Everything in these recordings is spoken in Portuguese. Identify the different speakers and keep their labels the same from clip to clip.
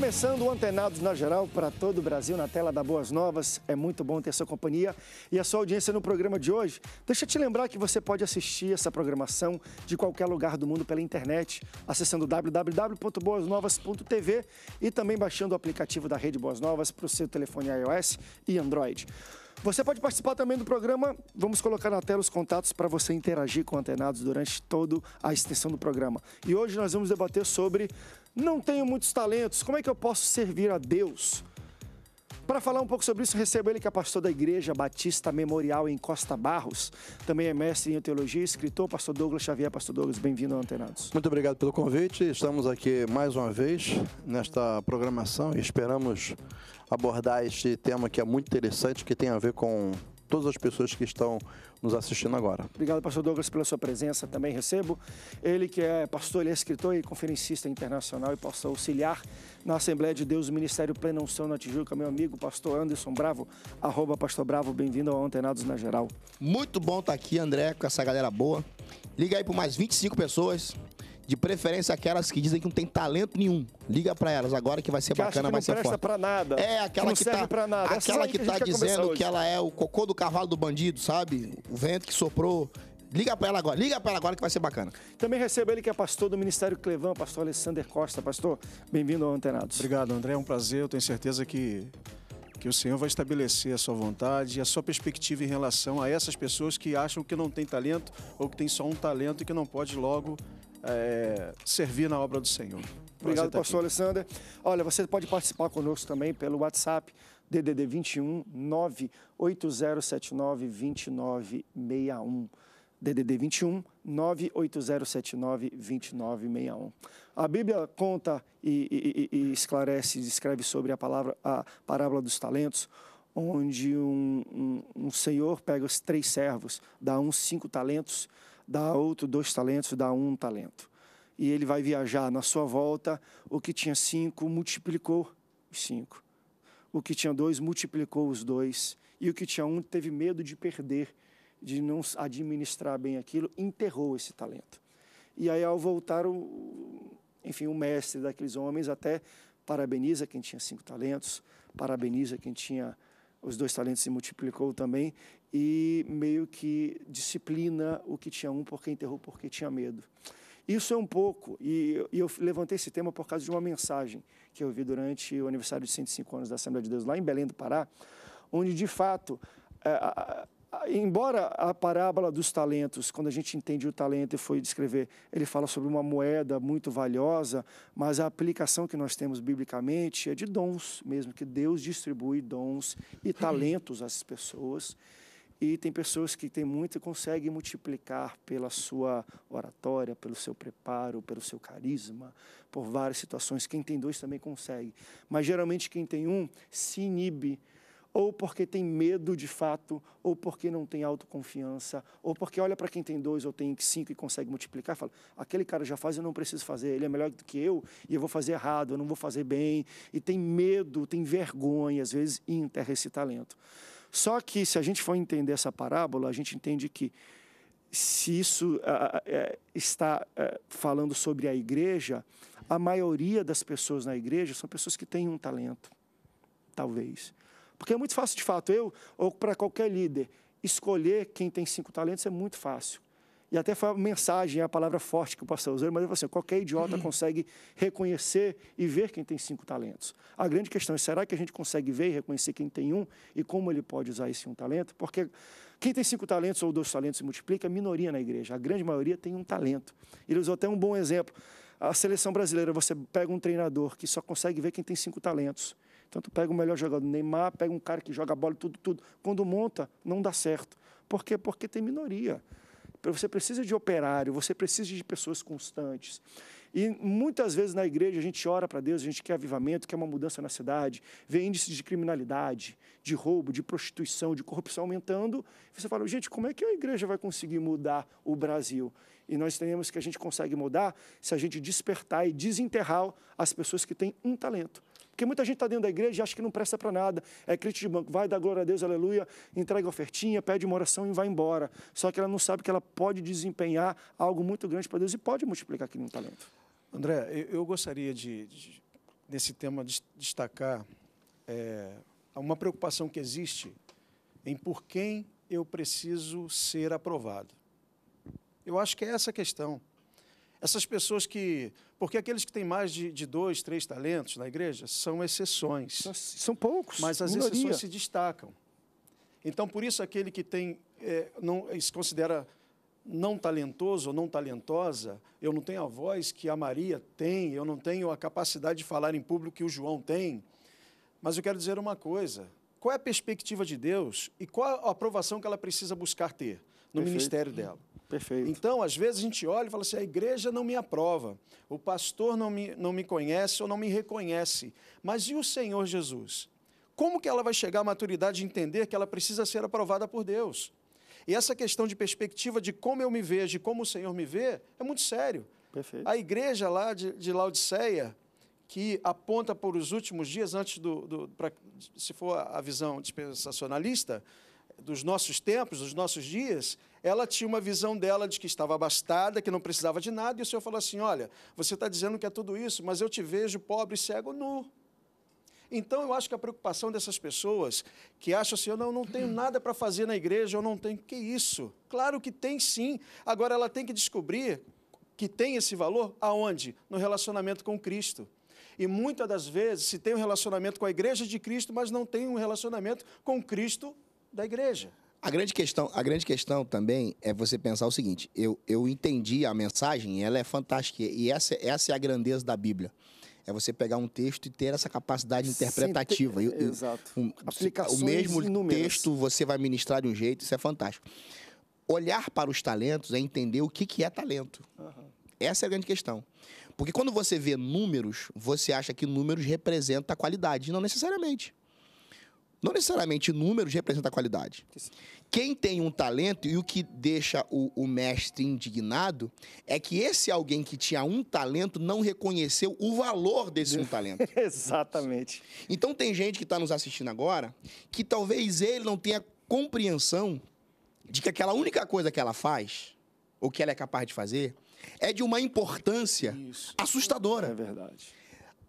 Speaker 1: começando o Antenados na Geral para todo o Brasil na tela da Boas Novas. É muito bom ter sua companhia e a sua audiência no programa de hoje. Deixa eu te lembrar que você pode assistir essa programação de qualquer lugar do mundo pela internet, acessando www.boasnovas.tv e também baixando o aplicativo da Rede Boas Novas para o seu telefone iOS e Android. Você pode participar também do programa. Vamos colocar na tela os contatos para você interagir com antenados durante toda a extensão do programa. E hoje nós vamos debater sobre não tenho muitos talentos, como é que eu posso servir a Deus? Para falar um pouco sobre isso, recebo ele que é pastor da Igreja Batista Memorial em Costa Barros. Também é mestre em teologia, escritor, pastor Douglas Xavier. Pastor Douglas, bem-vindo ao Antenados.
Speaker 2: Muito obrigado pelo convite. Estamos aqui mais uma vez nesta programação e esperamos abordar este tema que é muito interessante, que tem a ver com todas as pessoas que estão nos assistindo agora.
Speaker 1: Obrigado, pastor Douglas, pela sua presença. Também recebo. Ele que é pastor, ele é escritor e conferencista internacional e posso auxiliar na Assembleia de Deus, Ministério Plena Unção na Tijuca, meu amigo, pastor Anderson Bravo, arroba pastor Bravo, bem-vindo ao Antenados na Geral. Muito bom
Speaker 3: estar aqui, André, com essa galera boa. Liga aí por mais 25 pessoas. De preferência aquelas que dizem que não tem talento nenhum. Liga para elas agora que vai ser que bacana, que vai ser forte. Pra nada, é aquela que, que tá, é aquela que, que tá dizendo que ela é o cocô do cavalo do bandido, sabe? O vento que
Speaker 1: soprou. Liga para ela agora, liga para ela agora que vai ser bacana. Também recebo ele que é pastor do Ministério Clevão, pastor Alessander Costa. Pastor, bem-vindo ao Antenados. Obrigado, André, é um prazer. Eu tenho certeza que
Speaker 4: que o Senhor vai estabelecer a sua vontade e a sua perspectiva em relação a essas pessoas que acham que não tem talento ou que tem só um talento e que não pode logo é, servir na obra do Senhor.
Speaker 1: Obrigado, pastor aqui. Alessandra. Olha, você pode participar conosco também pelo WhatsApp DDD 21 98079 2961. DDD 21 98079 2961. A Bíblia conta e, e, e esclarece, descreve sobre a palavra a parábola dos talentos, onde um, um, um senhor pega os três servos, dá uns cinco talentos dá outro dois talentos, dá um talento. E ele vai viajar na sua volta, o que tinha cinco multiplicou os cinco. O que tinha dois multiplicou os dois. E o que tinha um teve medo de perder, de não administrar bem aquilo, enterrou esse talento. E aí, ao voltar, o, enfim, o mestre daqueles homens até parabeniza quem tinha cinco talentos, parabeniza quem tinha os dois talentos e multiplicou também, e meio que disciplina o que tinha um porque interrompeu porque tinha medo. Isso é um pouco, e, eu levantei esse tema por causa de uma mensagem que eu vi durante o aniversário de 105 anos da Assembleia de Deus lá em Belém do Pará, onde de fato é, embora a parábola dos talentos, quando a gente entende o talento e foi descrever, ele fala sobre uma moeda muito valiosa, mas a aplicação que nós temos biblicamente é de dons mesmo, que Deus distribui dons e talentos às pessoas. E tem pessoas que têm muito e conseguem multiplicar pela sua oratória, pelo seu preparo, pelo seu carisma, por várias situações. Quem tem dois também consegue. Mas geralmente quem tem um se inibe ou porque tem medo de fato, ou porque não tem autoconfiança, ou porque olha para quem tem dois ou tem cinco e consegue multiplicar, fala: aquele cara já faz, eu não preciso fazer, ele é melhor do que eu e eu vou fazer errado, eu não vou fazer bem. E tem medo, tem vergonha, às vezes, e enterra esse talento. Só que se a gente for entender essa parábola, a gente entende que se isso está é, falando sobre a igreja, a maioria das pessoas na igreja são pessoas que têm um talento, talvez. Porque é muito fácil, de fato, eu, ou para qualquer líder, escolher quem tem cinco talentos é muito fácil. E até foi a mensagem, a palavra forte que o pastor usou, mas eu assim: qualquer idiota uhum. consegue reconhecer e ver quem tem cinco talentos. A grande questão é: será que a gente consegue ver e reconhecer quem tem um e como ele pode usar esse um talento? Porque quem tem cinco talentos ou dois talentos se multiplica é minoria na igreja. A grande maioria tem um talento. Ele usou até um bom exemplo. A seleção brasileira, você pega um treinador que só consegue ver quem tem cinco talentos. Então, tu pega o melhor jogador, Neymar, pega um cara que joga bola, tudo, tudo. Quando monta, não dá certo. Por quê? Porque tem minoria. Você precisa de operário, você precisa de pessoas constantes. E muitas vezes na igreja a gente ora para Deus, a gente quer avivamento, quer uma mudança na cidade, vê índices de criminalidade, de roubo, de prostituição, de corrupção aumentando. você fala, gente, como é que a igreja vai conseguir mudar o Brasil? E nós temos que a gente consegue mudar se a gente despertar e desenterrar as pessoas que têm um talento. Porque muita gente está dentro da igreja e acha que não presta para nada. É crítico de banco, vai, dar glória a Deus, aleluia, entrega ofertinha, pede uma oração e vai embora. Só que ela não sabe que ela pode desempenhar algo muito grande para Deus e pode multiplicar aquele talento.
Speaker 4: André, eu gostaria de, de nesse tema, de destacar é, uma preocupação que existe em por quem eu preciso ser aprovado. Eu acho que é essa a questão. Essas pessoas que porque aqueles que têm mais de, de dois, três talentos na igreja são exceções. São poucos. Mas as minoria. exceções se destacam. Então, por isso, aquele que tem, é, não, é, se considera não talentoso ou não talentosa, eu não tenho a voz que a Maria tem, eu não tenho a capacidade de falar em público que o João tem. Mas eu quero dizer uma coisa: qual é a perspectiva de Deus e qual a aprovação que ela precisa buscar ter no Perfeito. ministério dela? Perfeito. Então, às vezes a gente olha e fala assim: a igreja não me aprova, o pastor não me, não me conhece ou não me reconhece. Mas e o Senhor Jesus? Como que ela vai chegar à maturidade de entender que ela precisa ser aprovada por Deus? E essa questão de perspectiva de como eu me vejo e como o Senhor me vê é muito sério. Perfeito. A igreja lá de, de Laodiceia, que aponta para os últimos dias antes do, do pra, se for a visão dispensacionalista dos nossos tempos, dos nossos dias, ela tinha uma visão dela de que estava abastada, que não precisava de nada, e o Senhor falou assim: Olha, você está dizendo que é tudo isso, mas eu te vejo pobre, cego, nu. Então eu acho que a preocupação dessas pessoas que acham assim, eu não, não tenho nada para fazer na igreja, eu não tenho. Que isso? Claro que tem sim. Agora ela tem que descobrir que tem esse valor aonde? No relacionamento com Cristo. E muitas das vezes se tem um relacionamento com a igreja de Cristo, mas não tem um relacionamento com Cristo da igreja.
Speaker 3: A grande questão, a grande questão também é você pensar o seguinte: eu, eu entendi a mensagem, ela é fantástica e essa, essa é a grandeza da Bíblia. É você pegar um texto e ter essa capacidade interpretativa. Sim, te... Exato. Um, Aplicações o mesmo inúmeras. texto você vai ministrar de um jeito, isso é fantástico. Olhar para os talentos é entender o que, que é talento. Uhum. Essa é a grande questão. Porque quando você vê números, você acha que números representam a qualidade. Não necessariamente. Não necessariamente números representa qualidade. Quem tem um talento, e o que deixa o, o, mestre indignado, é que esse alguém que tinha um talento não reconheceu o valor desse um talento. Exatamente. Então tem gente que está nos assistindo agora que talvez ele não tenha compreensão de que aquela única coisa que ela faz, ou que ela é capaz de fazer, é de uma importância Isso. assustadora. É verdade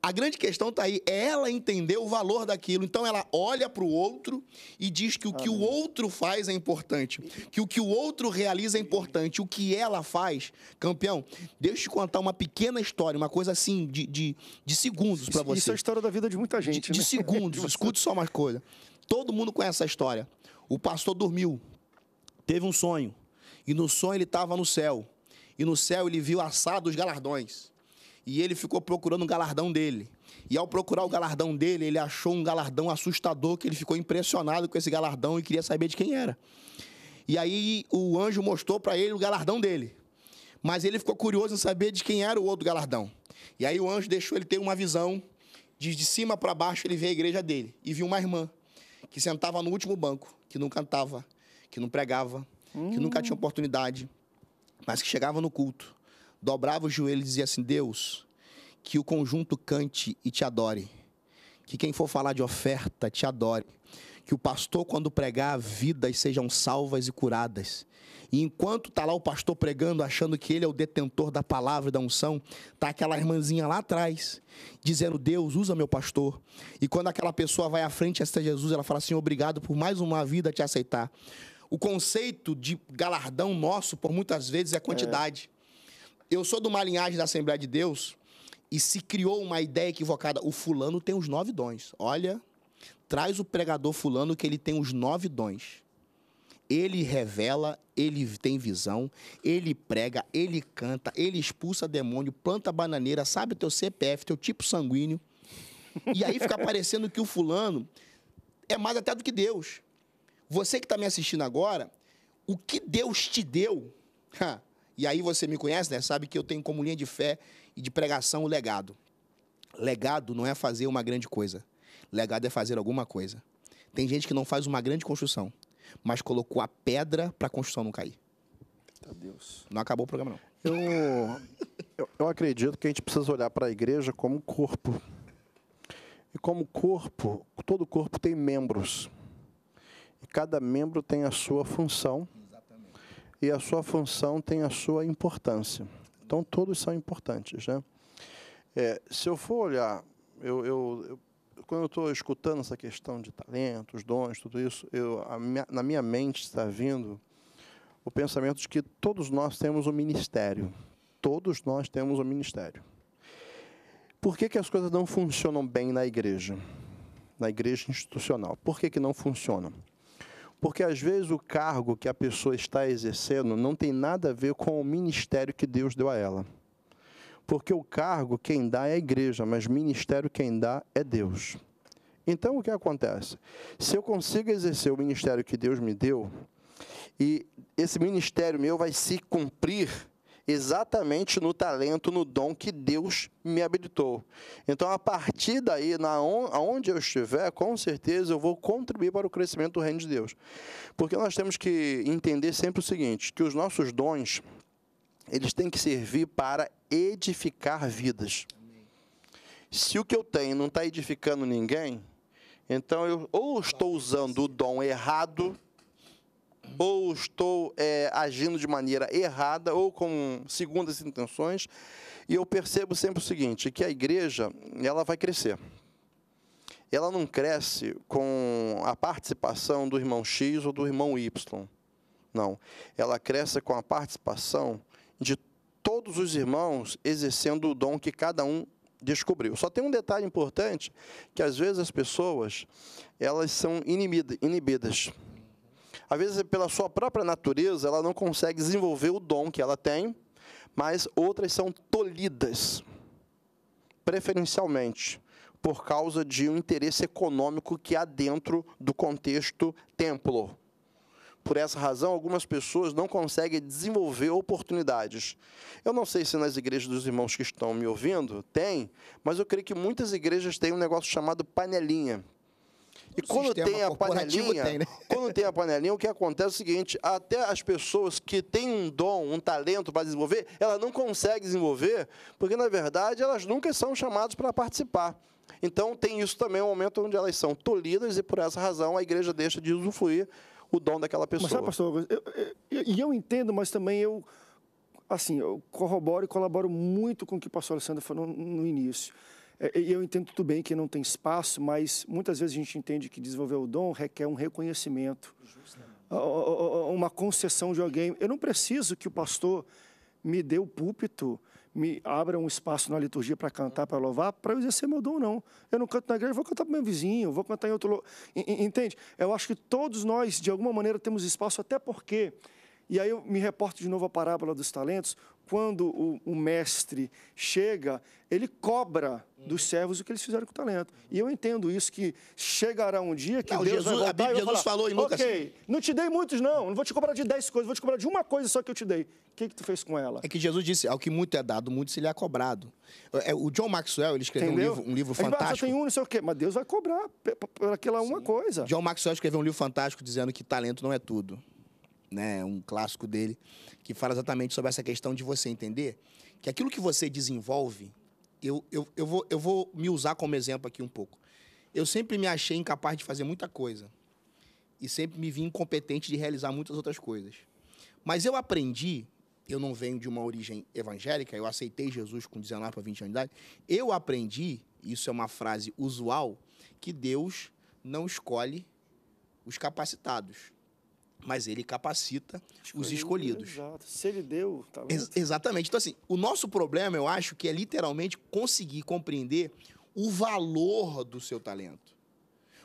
Speaker 3: a grande questão está aí, é ela entender o valor daquilo. Então ela olha para o outro e diz que o que o outro faz é importante, que o que o outro realiza é importante, o que ela faz. Campeão, deixa eu te contar uma pequena história, uma coisa assim de, de, de segundos para você. Isso é a história da vida de muita gente. De, de né? segundos, escute só uma coisa. Todo mundo conhece a história. O pastor dormiu, teve um sonho, e no sonho ele estava no céu, e no céu ele viu assado os galardões e ele ficou procurando o galardão dele. E ao procurar o galardão dele, ele achou um galardão assustador que ele ficou impressionado com esse galardão e queria saber de quem era. E aí o anjo mostrou para ele o galardão dele. Mas ele ficou curioso em saber de quem era o outro galardão. E aí o anjo deixou ele ter uma visão de, de cima para baixo ele vê a igreja dele e viu uma irmã que sentava no último banco, que não cantava, que não pregava,
Speaker 1: hum. que nunca tinha hum.
Speaker 3: oportunidade, mas que chegava no culto dobrava os joelhos e dizia assim: Deus, que o conjunto cante e te adore, que quem for falar de oferta te adore, que o pastor, quando pregar, vidas sejam salvas e curadas. E enquanto está lá o pastor pregando, achando que ele é o detentor da palavra e da unção, está aquela irmãzinha lá atrás, dizendo: Deus, usa meu pastor. E quando aquela pessoa vai à frente, essa Jesus, ela fala assim: Obrigado por mais uma vida te aceitar. O conceito de galardão nosso, por muitas vezes, é quantidade. É. Eu sou de uma linhagem da Assembleia de Deus e se criou uma ideia equivocada. O fulano tem os nove dons. Olha, traz o pregador fulano que ele tem os nove dons. Ele revela, ele tem visão, ele prega, ele canta, ele expulsa demônio, planta bananeira, sabe teu CPF, teu tipo sanguíneo. E aí fica parecendo que o fulano é mais até do que Deus. Você que está me assistindo agora, o que Deus te deu, E aí você me conhece, né? Sabe que eu tenho como linha de fé e de pregação o legado. Legado não é fazer uma grande coisa. Legado é fazer alguma coisa. Tem gente que não faz uma grande construção, mas colocou a pedra para a construção não cair. Deus. Não acabou o programa, não.
Speaker 2: Eu, eu, eu acredito que a gente precisa olhar para a igreja como corpo. E como corpo, todo corpo tem membros. E cada membro tem a sua função e a sua função tem a sua importância. Então, todos são importantes. Né? É, se eu for olhar, eu, eu, eu quando eu estou escutando essa questão de talentos, dons, tudo isso, eu, minha, na minha mente está vindo o pensamento de que todos nós temos um ministério. Todos nós temos um ministério. Por que, que as coisas não funcionam bem na igreja? Na igreja institucional. Por que, que não funcionam? Porque às vezes o cargo que a pessoa está exercendo não tem nada a ver com o ministério que Deus deu a ela. Porque o cargo quem dá é a igreja, mas ministério quem dá é Deus. Então o que acontece? Se eu consigo exercer o ministério que Deus me deu, e esse ministério meu vai se cumprir exatamente no talento, no dom que Deus me habilitou. Então, a partir daí, na on, eu estiver, com certeza eu vou contribuir para o crescimento do reino de Deus. Porque nós temos que entender sempre o seguinte, que os nossos dons, eles têm que servir para edificar vidas. Se o que eu tenho não está edificando ninguém, então eu ou estou usando o dom errado ou estou é, agindo de maneira errada, ou com segundas intenções. E eu percebo sempre o seguinte, que a igreja ela vai crescer. Ela não cresce com a participação do irmão X ou do irmão Y. Não. Ela cresce com a participação de todos os irmãos exercendo o dom que cada um descobriu. Só tem um detalhe importante, que às vezes as pessoas, elas são inibidas às vezes, pela sua própria natureza, ela não consegue desenvolver o dom que ela tem, mas outras são tolhidas, preferencialmente, por causa de um interesse econômico que há dentro do contexto templo. Por essa razão, algumas pessoas não conseguem desenvolver oportunidades. Eu não sei se nas igrejas dos irmãos que estão me ouvindo tem, mas eu creio que muitas igrejas têm um negócio chamado panelinha, e quando tem a panelinha, tem, né? quando tem a panelinha, o que acontece é o seguinte: até as pessoas que têm um dom, um talento para desenvolver, elas não conseguem desenvolver, porque na verdade elas nunca são chamadas para participar. Então tem isso também, um momento onde elas são tolidas e por essa razão a igreja deixa de usufruir o dom daquela pessoa. Mas sabe, pastor,
Speaker 1: e eu, eu, eu entendo, mas também eu assim, eu corroboro e colaboro muito com o que o pastor Alessandro falou no início. É, e eu entendo tudo bem que não tem espaço, mas muitas vezes a gente entende que desenvolver o dom requer um reconhecimento, uma concessão de alguém. Eu não preciso que o pastor me dê o púlpito, me abra um espaço na liturgia para cantar, para louvar, para eu exercer meu dom, não. Eu não canto na igreja, vou cantar para meu vizinho, vou cantar em outro lugar. Entende? Eu acho que todos nós, de alguma maneira, temos espaço, até porque e aí eu me reporto de novo à parábola dos talentos. Quando o, o mestre chega, ele cobra dos servos o que eles fizeram com o talento. E eu entendo isso, que chegará um dia que não, Deus Jesus, vai voltar a Bíblia, Jesus falou em Lucas... Ok, não te dei muitos, não. Não vou te cobrar de dez coisas, vou te cobrar de uma coisa só que eu te dei. O que, que tu fez com ela?
Speaker 3: É que Jesus disse, ao que muito é dado, muito se lhe é cobrado. O John Maxwell, ele escreveu um livro, um livro ah, fantástico. Mas
Speaker 1: tem um, não sei o quê. Mas Deus vai cobrar por aquela Sim. uma coisa. John
Speaker 3: Maxwell escreveu um livro fantástico dizendo que talento não é tudo né, um clássico dele, que fala exatamente sobre essa questão de você entender que aquilo que você desenvolve, eu, eu, eu, vou, eu vou me usar como exemplo aqui um pouco. Eu sempre me achei incapaz de fazer muita coisa e sempre me vi incompetente de realizar muitas outras coisas. Mas eu aprendi, eu não venho de uma origem evangélica, eu aceitei Jesus com 19 para 20 anos de idade, eu aprendi, isso é uma frase usual, que Deus não escolhe os capacitados mas ele capacita Escolhido, os escolhidos.
Speaker 1: Exato. Se ele deu, tá Ex
Speaker 3: Exatamente. Então, assim, o nosso problema, eu acho, que é literalmente conseguir compreender o valor do seu talento.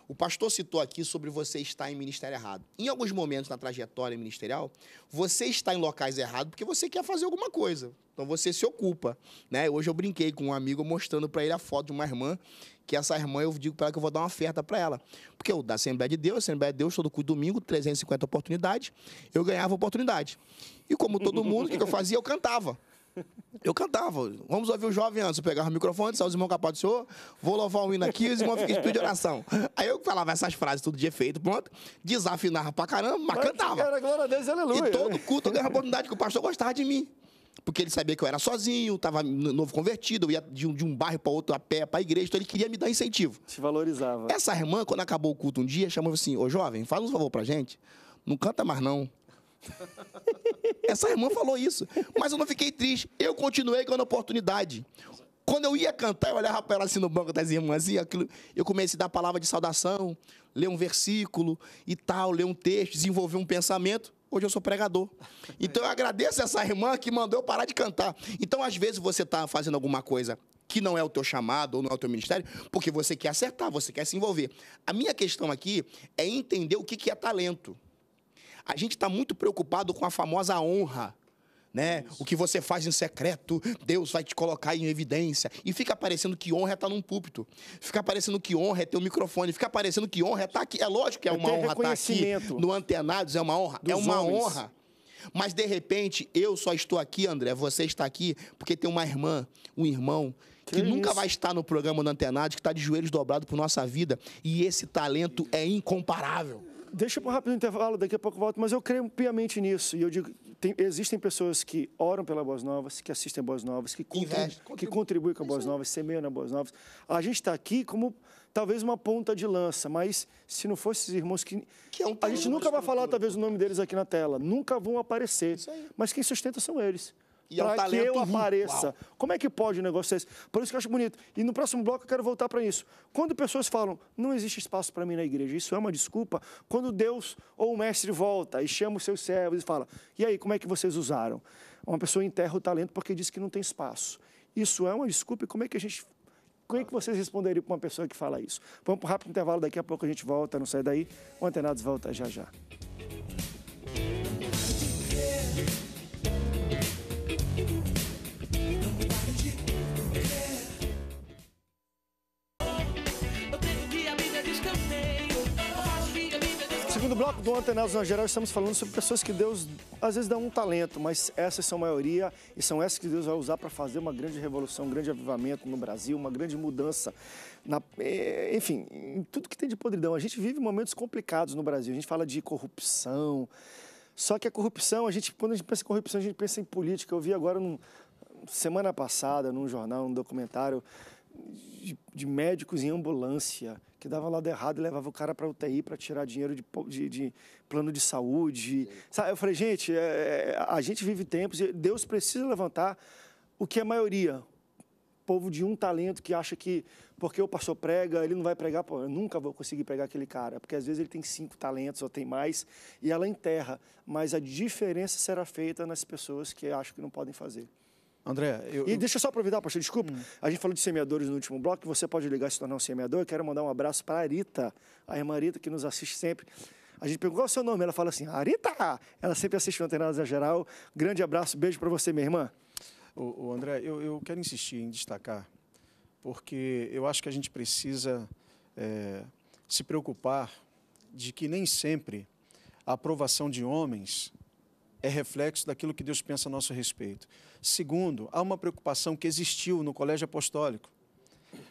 Speaker 3: O pastor citou aqui sobre você estar em ministério errado. Em alguns momentos na trajetória ministerial, você está em locais errados porque você quer fazer alguma coisa. Então você se ocupa, né? Hoje eu brinquei com um amigo mostrando para ele a foto de uma irmã que essa irmã eu digo para ela que eu vou dar uma oferta para ela. Porque eu, da Assembleia de Deus, Assembleia de Deus, todo domingo, 350 oportunidades, eu ganhava oportunidade. E como todo mundo, o que, que eu fazia? Eu cantava. Eu cantava. Vamos ouvir o jovem antes. Eu pegava o microfone, saia os irmãos capaz do Senhor, vou louvar o hino aqui, os irmãos ficam em de oração. Aí eu falava essas frases tudo de efeito, pronto. Desafinava pra caramba, mas, mas cantava. Cara, glória a Deus, aleluia. E todo culto eu ganhava oportunidade, que o pastor gostava de mim porque ele sabia que eu era sozinho, estava novo convertido, eu ia de um, de um bairro para outro a pé, para a igreja, então ele queria me dar incentivo. Se valorizava. Essa irmã, quando acabou o culto um dia, chamou assim: Ô jovem, faz um favor para gente, não canta mais não. Essa irmã falou isso, mas eu não fiquei triste, eu continuei ganhando oportunidade. Quando eu ia cantar, eu olhava para ela assim no banco das irmãs, assim, aquilo, eu comecei a dar palavra de saudação, ler um versículo e tal, ler um texto, desenvolver um pensamento. Hoje eu sou pregador. Então eu agradeço essa irmã que mandou eu parar de cantar. Então, às vezes, você está fazendo alguma coisa que não é o teu chamado ou não é o teu ministério, porque você quer acertar, você quer se envolver. A minha questão aqui é entender o que é talento. A gente está muito preocupado com a famosa honra né? Isso. O que você faz em secreto, Deus vai te colocar em evidência. E fica parecendo que honra é estar tá num púlpito. Fica parecendo que honra é ter um microfone. Fica parecendo que honra é estar tá aqui. É lógico que é, é uma honra estar tá aqui no Antenados, é uma honra. É uma homens. honra. Mas de repente, eu só estou aqui, André, você está aqui, porque tem uma irmã, um irmão, que, que nunca vai estar no programa do Antenados, que está de joelhos dobrados por nossa vida. E esse talento é
Speaker 1: incomparável deixa para um rápido intervalo, daqui a pouco volto, mas eu creio piamente nisso. E eu digo tem, existem pessoas que oram pela Boas Novas, que assistem a Boas Novas, que, Investe, contribuem, que contribuem com a Boas Novas, semeiam na Boas Novas. A gente está aqui como talvez uma ponta de lança, mas se não fosse esses irmãos que. que é um a gente nunca vai falar, talvez, o nome deles aqui na tela, nunca vão aparecer. Mas quem sustenta são eles e para é um que eu apareça. Como é que pode um negócio esse? Por isso que eu acho bonito. E no próximo bloco eu quero voltar para isso. Quando pessoas falam, não existe espaço para mim na igreja, isso é uma desculpa. Quando Deus ou o mestre volta e chama os seus servos e fala, e aí, como é que vocês usaram? Uma pessoa enterra o talento porque diz que não tem espaço. Isso é uma desculpa e como é que a gente como é que vocês responderiam para uma pessoa que fala isso? Vamos para um rápido intervalo, daqui a pouco a gente volta, não sai daí. O Antenados volta já já. No bloco do Antenados né, na Geral, estamos falando sobre pessoas que Deus às vezes dá um talento, mas essas são a maioria e são essas que Deus vai usar para fazer uma grande revolução, um grande avivamento no Brasil, uma grande mudança, na, é, enfim, em tudo que tem de podridão. A gente vive momentos complicados no Brasil, a gente fala de corrupção, só que a corrupção, a gente, quando a gente pensa em corrupção, a gente pensa em política. Eu vi agora, num, semana passada, num jornal, num documentário, de, de médicos em ambulância que dava lado errado e levava o cara para UTI para tirar dinheiro de, de, de, plano de saúde. Sabe? Eu falei, gente, é, é, a gente vive tempos e Deus precisa levantar o que é maioria. Povo de um talento que acha que porque o pastor prega, ele não vai pregar, pô, eu nunca vou conseguir pregar aquele cara, porque às vezes ele tem cinco talentos ou tem mais, e ela enterra, mas a diferença será feita nas pessoas que acham que não podem fazer. André, eu, E deixa eu só aproveitar, pastor, desculpa. Hum. A gente falou de semeadores no último bloco, você pode ligar e se tornar um semeador. Eu quero mandar um abraço para a Arita, a irmã Arita que nos assiste sempre. A gente perguntou qual é o seu nome, ela fala assim, Arita! Ela sempre assiste o Antenadas Geral. Grande abraço, beijo para você, minha irmã. O, o André, eu, eu, quero insistir em destacar,
Speaker 4: porque eu acho que a gente precisa é, se preocupar de que nem sempre a aprovação de homens é reflexo daquilo que Deus pensa a nosso respeito. Segundo, há uma preocupação que existiu no colégio apostólico,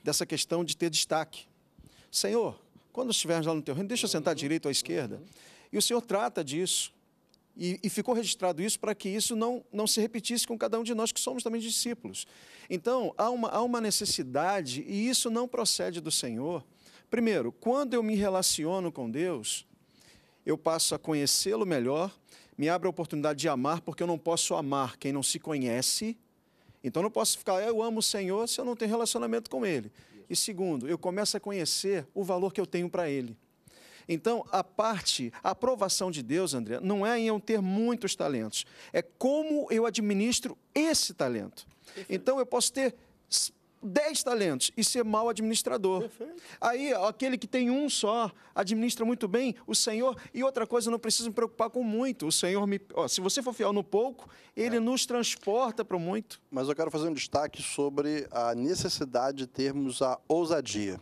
Speaker 4: dessa questão de ter destaque. Senhor, quando estivermos lá no teu reino, deixa eu sentar direito ou à esquerda. E o Senhor trata disso. E, e ficou registrado isso para que isso não, não se repetisse com cada um de nós que somos também discípulos. Então, há uma, há uma necessidade, e isso não procede do Senhor. Primeiro, quando eu me relaciono com Deus, eu passo a conhecê-lo melhor me abre a oportunidade de amar, porque eu não posso amar quem não se conhece. Então não posso ficar, eu amo o Senhor se eu não tenho relacionamento com Ele. E segundo, eu começo a conhecer o valor que eu tenho para Ele. Então, a parte, a aprovação de Deus, André, não é em eu ter muitos talentos, é como eu administro esse talento. Então, eu posso ter 10 talentos e ser mau administrador. Perfeito. Aí, aquele que tem um só, administra muito bem o Senhor. E outra coisa, não preciso me preocupar com muito. O Senhor me. Ó, se você for fiel no pouco, ele é. nos transporta para o muito. Mas eu quero fazer um destaque sobre a necessidade
Speaker 2: de termos a ousadia.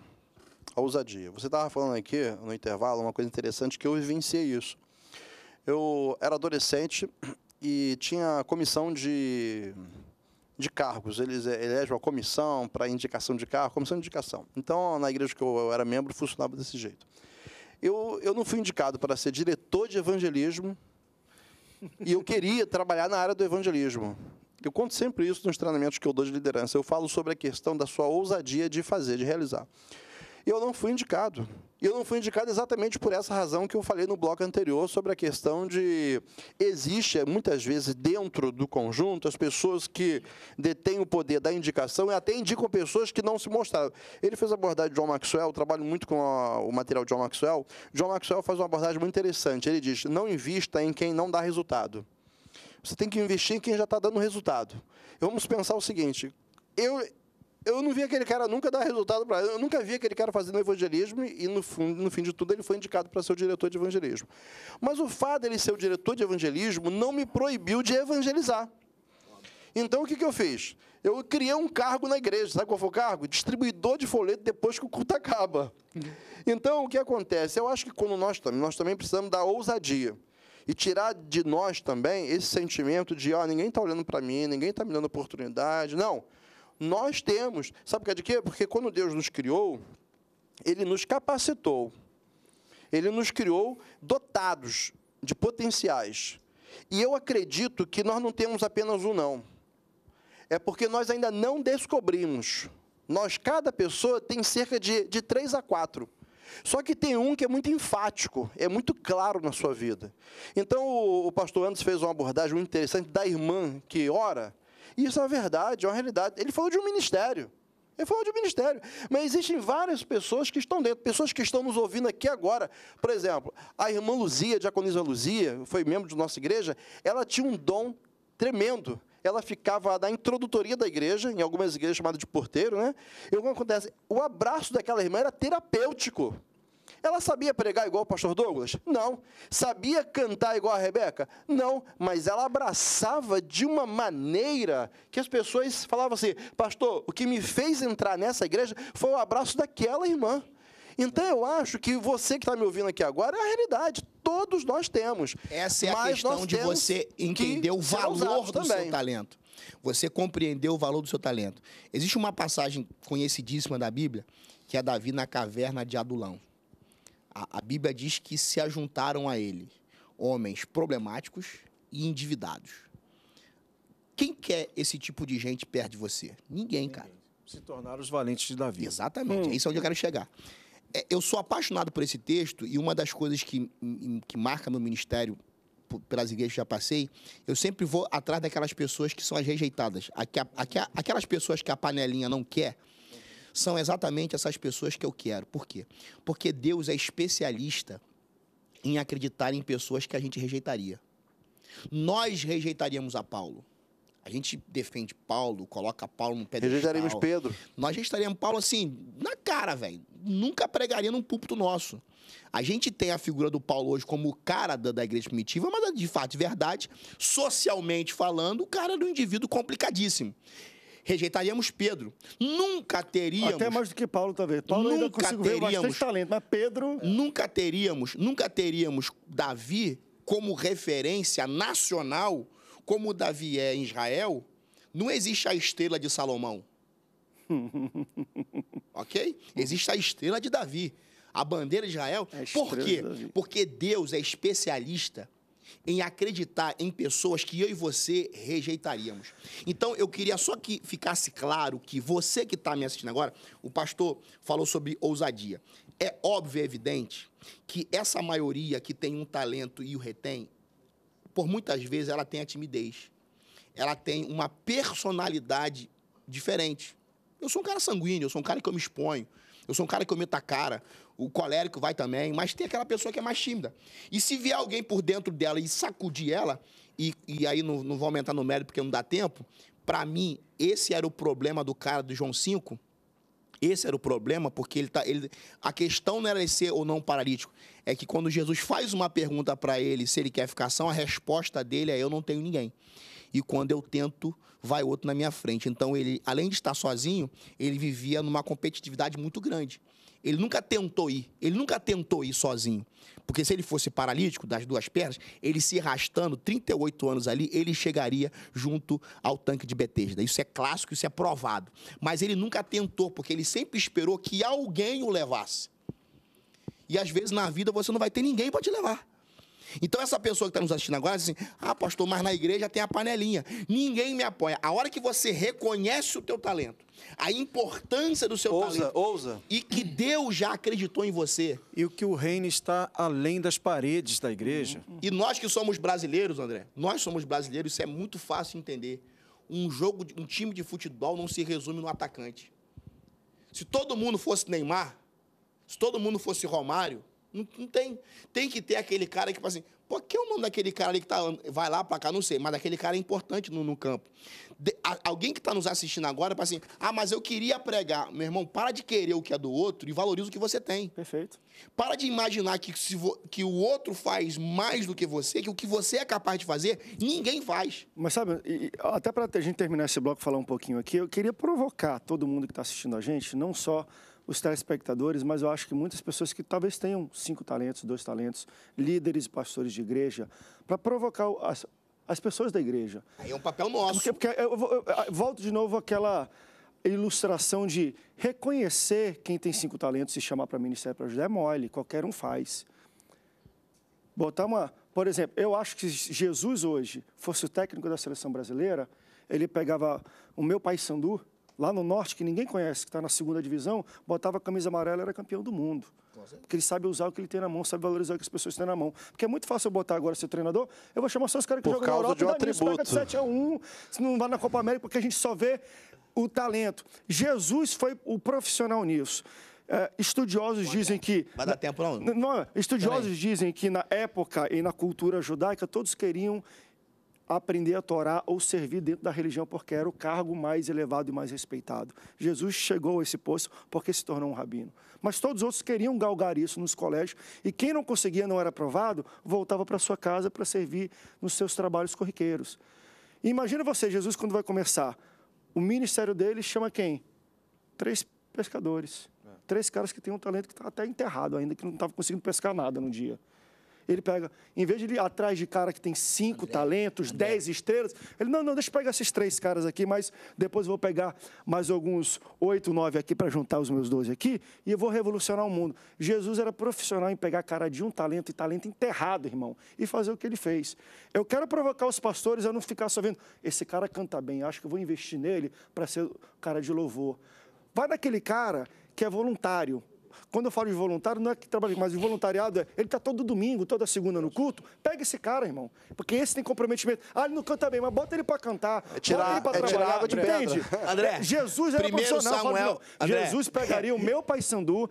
Speaker 2: A ousadia. Você estava falando aqui, no intervalo, uma coisa interessante que eu vivenciei isso. Eu era adolescente e tinha a comissão de de cargos. Eles elegem uma comissão para indicação de cargo, comissão de indicação. Então, na igreja que eu era membro, funcionava desse jeito. Eu, eu não fui indicado para ser diretor de evangelismo e eu queria trabalhar na área do evangelismo. Eu conto sempre isso nos treinamentos que eu dou de liderança. Eu falo sobre a questão da sua ousadia de fazer, de realizar. Eu não fui indicado. Eu não fui indicado exatamente por essa razão que eu falei no bloco anterior sobre a questão de existe muitas vezes dentro do conjunto as pessoas que detêm o poder da indicação e até indicam pessoas que não se mostraram. Ele fez a abordagem de John Maxwell, eu trabalho muito com a, o material de John Maxwell. John Maxwell faz uma abordagem muito interessante. Ele diz: "Não invista em quem não dá resultado. Você tem que investir em quem já está dando resultado." Vamos pensar o seguinte: eu eu não vi aquele cara nunca dar resultado para eu nunca vi aquele cara fazendo evangelismo e no, no fim de tudo ele foi indicado para ser o diretor de evangelismo. Mas o fato dele ser o diretor de evangelismo não me proibiu de evangelizar. Então o que, que eu fiz? Eu criei um cargo na igreja, sabe qual foi o cargo? Distribuidor de folheto depois que o culto acaba. Então o que acontece? Eu acho que quando nós também, nós também precisamos da ousadia e tirar de nós também esse sentimento de, ó, oh, ah, ninguém está olhando para mim, ninguém está me dando oportunidade. Não. Nós temos. Sabe por causa de quê? Porque quando Deus nos criou, Ele nos capacitou. Ele nos criou dotados de potenciais. E eu acredito que nós não temos apenas um não. É porque nós ainda não descobrimos. Nós, cada pessoa, tem cerca de, de três a quatro Só que tem um que é muito enfático, é muito claro na sua vida. Então o, o pastor Anderson fez uma abordagem muito interessante da irmã que ora, e isso é uma verdade, é uma realidade. Ele falou de um ministério. Ele falou de um ministério. Mas existem várias pessoas que estão dentro, pessoas que estão nos ouvindo aqui agora. Por exemplo, a irmã Luzia, a diaconisa Luzia, foi membro de nossa igreja, ela tinha um dom tremendo. Ela ficava na introdutoria da igreja, em algumas igrejas chamadas de porteiro, né? E o que acontece? O abraço daquela irmã era terapêutico. Ela sabia pregar igual o pastor Douglas? Não. Sabia cantar igual a Rebeca? Não. Mas ela abraçava de uma maneira que as pessoas falavam assim: Pastor, o que me fez entrar nessa igreja foi o abraço daquela irmã. Então eu acho que você que está me ouvindo aqui agora é a realidade. Todos nós temos. Essa é a questão de você entender o valor do também. seu
Speaker 3: talento. Você compreender o valor do seu talento. Existe uma passagem conhecidíssima da Bíblia, que é Davi na caverna de Adulão. A, a Bíblia diz que se ajuntaram a ele homens problemáticos e endividados. Quem quer esse tipo de gente perto de você? Ninguém, cara. Se tornaram os valentes de Davi. Exatamente, hum. é isso onde eu quero chegar. É, eu sou apaixonado por esse texto e uma das coisas que, hum, que marca meu ministério pelas igrejas que já passei, eu sempre vou atrás daquelas pessoas que são as rejeitadas. Aqu aqu aquelas pessoas que a panelinha não quer, são exatamente essas pessoas que eu quero. Por quê? Porque Deus é especialista em acreditar em pessoas que a gente rejeitaria. Nós rejeitaríamos a Paulo. A gente defende Paulo, coloca Paulo no pedestal. Rejeitaríamos Pedro. Nós rejeitaríamos Paulo assim, na cara, velho. Nunca pregaria num púlpito nosso. A gente tem a figura do Paulo hoje como o cara da, da igreja primitiva, mas de fato, de verdade, socialmente falando, o cara é um indivíduo complicadíssimo rejeitaríamos Pedro. Nunca
Speaker 1: teríamos. Até mais do que Paulo, talvez. Paulo nunca ainda conseguiu teríamos, talento, mas
Speaker 3: Pedro. Nunca teríamos, nunca teríamos Davi como referência nacional, como Davi é em Israel. Não existe a estrela de Salomão. ok? Existe a estrela de Davi. A bandeira de Israel. É Por quê? Porque Deus é especialista em acreditar em pessoas que eu e você rejeitaríamos. Então, eu queria só que ficasse claro que você que está me assistindo agora, o pastor falou sobre ousadia. É óbvio, é evidente, que essa maioria que tem um talento e o retém, por muitas vezes ela tem a timidez. Ela tem uma personalidade diferente. Eu sou um cara sanguíneo, eu sou um cara que eu me exponho, eu sou um cara que eu meto a cara, o colérico vai também, mas tem aquela pessoa que é mais tímida. E se vier alguém por dentro dela e sacudir ela, e, e aí não, não vou aumentar no mérito porque não dá tempo, para mim, esse era o problema do cara do João V. Esse era o problema, porque ele tá, ele, a questão não era ele ser ou não paralítico. É que quando Jesus faz uma pergunta para ele se ele quer ficar são, a resposta dele é: Eu não tenho ninguém. E quando eu tento, vai outro na minha frente. Então, ele, além de estar sozinho, ele vivia numa competitividade muito grande. Ele nunca tentou ir, ele nunca tentou ir sozinho. Porque se ele fosse paralítico das duas pernas, ele se arrastando 38 anos ali, ele chegaria junto ao tanque de Betesda. Isso é clássico, isso é provado. Mas ele nunca tentou, porque ele sempre esperou que alguém o levasse. E às vezes na vida você não vai ter ninguém para te levar. Então essa pessoa que está nos assistindo agora diz assim: ah, pastor, mas na igreja tem a panelinha. Ninguém me apoia. A hora que você reconhece o teu talento, a importância do seu ousa, talento. Ousa. E que Deus já acreditou em você. E o que o reino está além das paredes da igreja. E nós que somos brasileiros, André, nós somos brasileiros, isso é muito fácil entender. Um jogo, um time de futebol não se resume no atacante. Se todo mundo fosse Neymar, se todo mundo fosse Romário, não, não, tem. Tem que ter aquele cara que, tipo assim, pô, que é o nome daquele cara ali que tá, vai lá pra cá, não sei, mas aquele cara é importante no, no campo. De, a, alguém que está nos assistindo agora, tipo assim, ah, mas eu queria pregar. Meu irmão, para de querer o que é do outro e valoriza o que você tem. Perfeito. Para de imaginar que, se
Speaker 1: vo, que o outro faz mais do que você, que o que você é capaz de fazer, ninguém faz. Mas sabe, e, até para a gente terminar esse bloco falar um pouquinho aqui, eu queria provocar todo mundo que está assistindo a gente, não só os telespectadores, mas eu acho que muitas pessoas que talvez tenham cinco talentos, dois talentos, líderes e pastores de igreja, para provocar as, as pessoas da igreja. Aí é um papel nosso. Porque, porque eu, eu, eu, eu volto de novo àquela ilustração de reconhecer quem tem cinco talentos e chamar para ministério para ajudar é mole, qualquer um faz. Botar uma. Por exemplo, eu acho que Jesus hoje fosse o técnico da seleção brasileira, ele pegava o meu pai Sandu lá no norte, que ninguém conhece, que está na segunda divisão, botava a camisa amarela e era campeão do mundo. Porque ele sabe usar o que ele tem na mão, sabe valorizar o que as pessoas têm na mão. Porque é muito fácil eu botar agora seu treinador, eu vou chamar só os caras que Por jogam na Europa, de um atributo. Nisso, pega de 7 a 1, não vai na Copa América, porque a gente só vê o talento. Jesus foi o profissional nisso. É, estudiosos dizem que. Vai dar tempo, não? não estudiosos Também. dizem que na época e na cultura judaica todos queriam aprender a Torá ou servir dentro da religião, porque era o cargo mais elevado e mais respeitado. Jesus chegou a esse posto porque se tornou um rabino. Mas todos os outros queriam galgar isso nos colégios, e quem não conseguia, não era aprovado, voltava para sua casa para servir nos seus trabalhos corriqueiros. E imagina você, Jesus, quando vai começar, o ministério dele chama quem? Três pescadores. É. Três caras que têm um talento que está até enterrado ainda, que não estava conseguindo pescar nada no dia. Ele pega, em vez de ir atrás de cara que tem cinco André, talentos, André. dez estrelas, ele, não, não, deixa eu pegar esses três caras aqui, mas depois eu vou pegar mais alguns oito, nove aqui para juntar os meus doze aqui e eu vou revolucionar o mundo. Jesus era profissional em pegar a cara de um talento e talento enterrado, irmão, e fazer o que ele fez. Eu quero provocar os pastores a não ficar só vendo, esse cara canta bem, acho que eu vou investir nele para ser cara de louvor. Vai naquele cara que é voluntário, quando eu falo de voluntário, não é que trabalha, mas o voluntariado é, ele está todo domingo, toda segunda no culto, pega esse cara, irmão, porque esse tem comprometimento. Ah, ele não canta bem, mas bota ele para cantar, é tirar, bota ele para é trabalhar, tirar água de entende? André, é, Jesus era primeiro profissional, Samuel, assim, André, Jesus pegaria o meu pai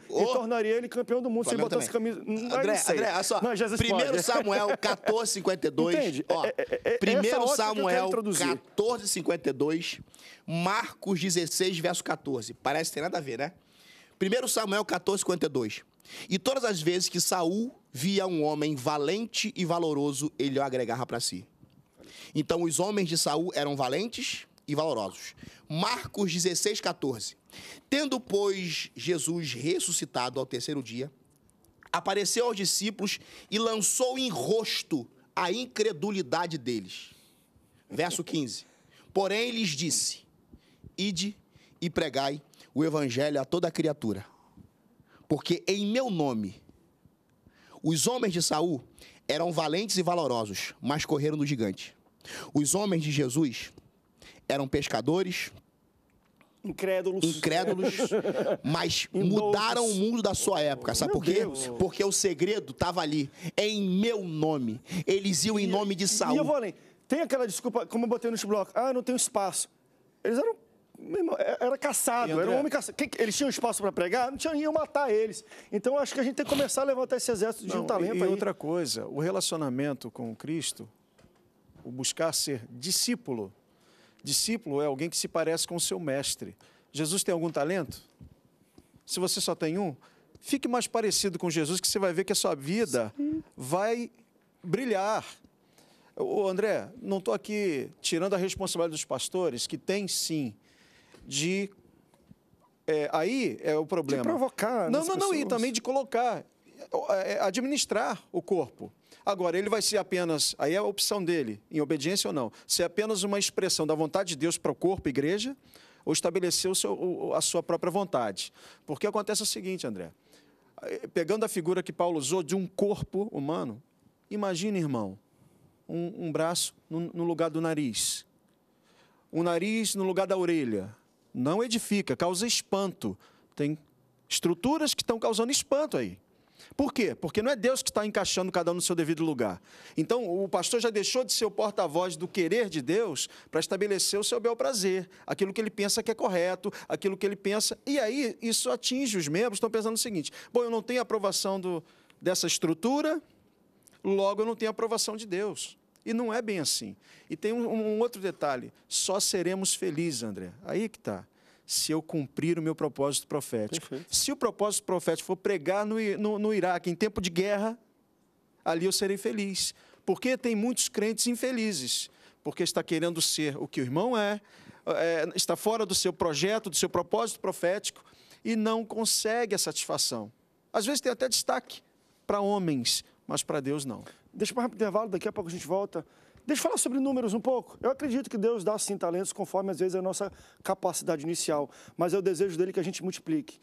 Speaker 1: oh, e tornaria ele campeão do mundo se ele botasse camisa. Hum, não, André, não André, olha só, não, Jesus primeiro pode. Samuel
Speaker 3: 1452, entende? ó, é, é, é primeiro Samuel 1452, Marcos 16 verso 14. Parece que tem nada a ver, né? 1 Samuel 14, 52. E todas as vezes que Saul via um homem valente e valoroso, ele o agregava para si. Então os homens de Saul eram valentes e valorosos. Marcos 16, 14. Tendo, pois, Jesus ressuscitado ao terceiro dia, apareceu aos discípulos e lançou em rosto a incredulidade deles. Verso 15. Porém lhes disse: Ide e pregai o evangelho a toda criatura. Porque em meu nome os homens de Saul eram valentes e valorosos, mas correram do gigante. Os homens de Jesus eram pescadores,
Speaker 1: incrédulos, incrédulos mas mudaram o
Speaker 3: mundo da sua época. Sabe meu por quê? Deus. Porque o segredo estava
Speaker 1: ali, em meu nome. Eles iam em nome de Saul. E eu vou além. Tem aquela desculpa, como eu botei no bloco, ah, não tenho espaço. Eles eram irmão, é, era caçado, era um homem caçado. Eles tinham espaço para pregar? Não tinha, iam matar eles. Então, acho que a gente tem que começar a levantar esse exército de não, um talento e, aí. E outra
Speaker 4: coisa, o relacionamento com Cristo, o buscar ser discípulo. Discípulo é alguém que se parece com o seu mestre. Jesus tem algum talento? Se você só tem um, fique mais parecido com Jesus, que você vai ver que a sua vida Sim. vai brilhar. Ô, André, não estou aqui tirando a responsabilidade dos pastores, que tem sim de. É, aí é o problema. De provocar. Não, não, não, pessoas. e também de colocar, é, é, administrar o corpo. Agora, ele vai ser apenas, aí é a opção dele, em obediência ou não, ser apenas uma expressão da vontade de Deus para o corpo, igreja, ou estabelecer seu, a sua própria vontade. Porque acontece o seguinte, André, é, pegando a figura que Paulo usou de um corpo humano, imagine, irmão, um, um braço no, no lugar do nariz, um nariz no lugar da orelha, não edifica, causa espanto. Tem estruturas que estão causando espanto aí. Por quê? Porque não é Deus que está encaixando cada um no seu devido lugar. Então, o pastor já deixou de ser o porta-voz do querer de Deus para estabelecer o seu bel prazer, aquilo que ele pensa que é correto, aquilo que ele pensa. E aí, isso atinge os membros, estão pensando o seguinte: bom, eu não tenho aprovação do, dessa estrutura, logo eu não tenho aprovação de Deus. E não é bem assim. E tem um, um outro detalhe: só seremos felizes, André. Aí que está. Se eu cumprir o meu propósito profético. Perfeito. Se o propósito profético for pregar no, no, no Iraque em tempo de guerra, ali eu serei feliz. Porque tem muitos crentes infelizes, porque está querendo ser o que o irmão é, é está fora do seu projeto, do seu propósito profético e não consegue a satisfação. Às vezes tem até destaque para homens, mas para Deus não.
Speaker 1: Deixa para um intervalo, daqui a pouco a gente volta. Deixa eu falar sobre números um pouco. Eu acredito que Deus dá sim talentos conforme às vezes a nossa capacidade inicial, mas é o desejo dele que a gente multiplique.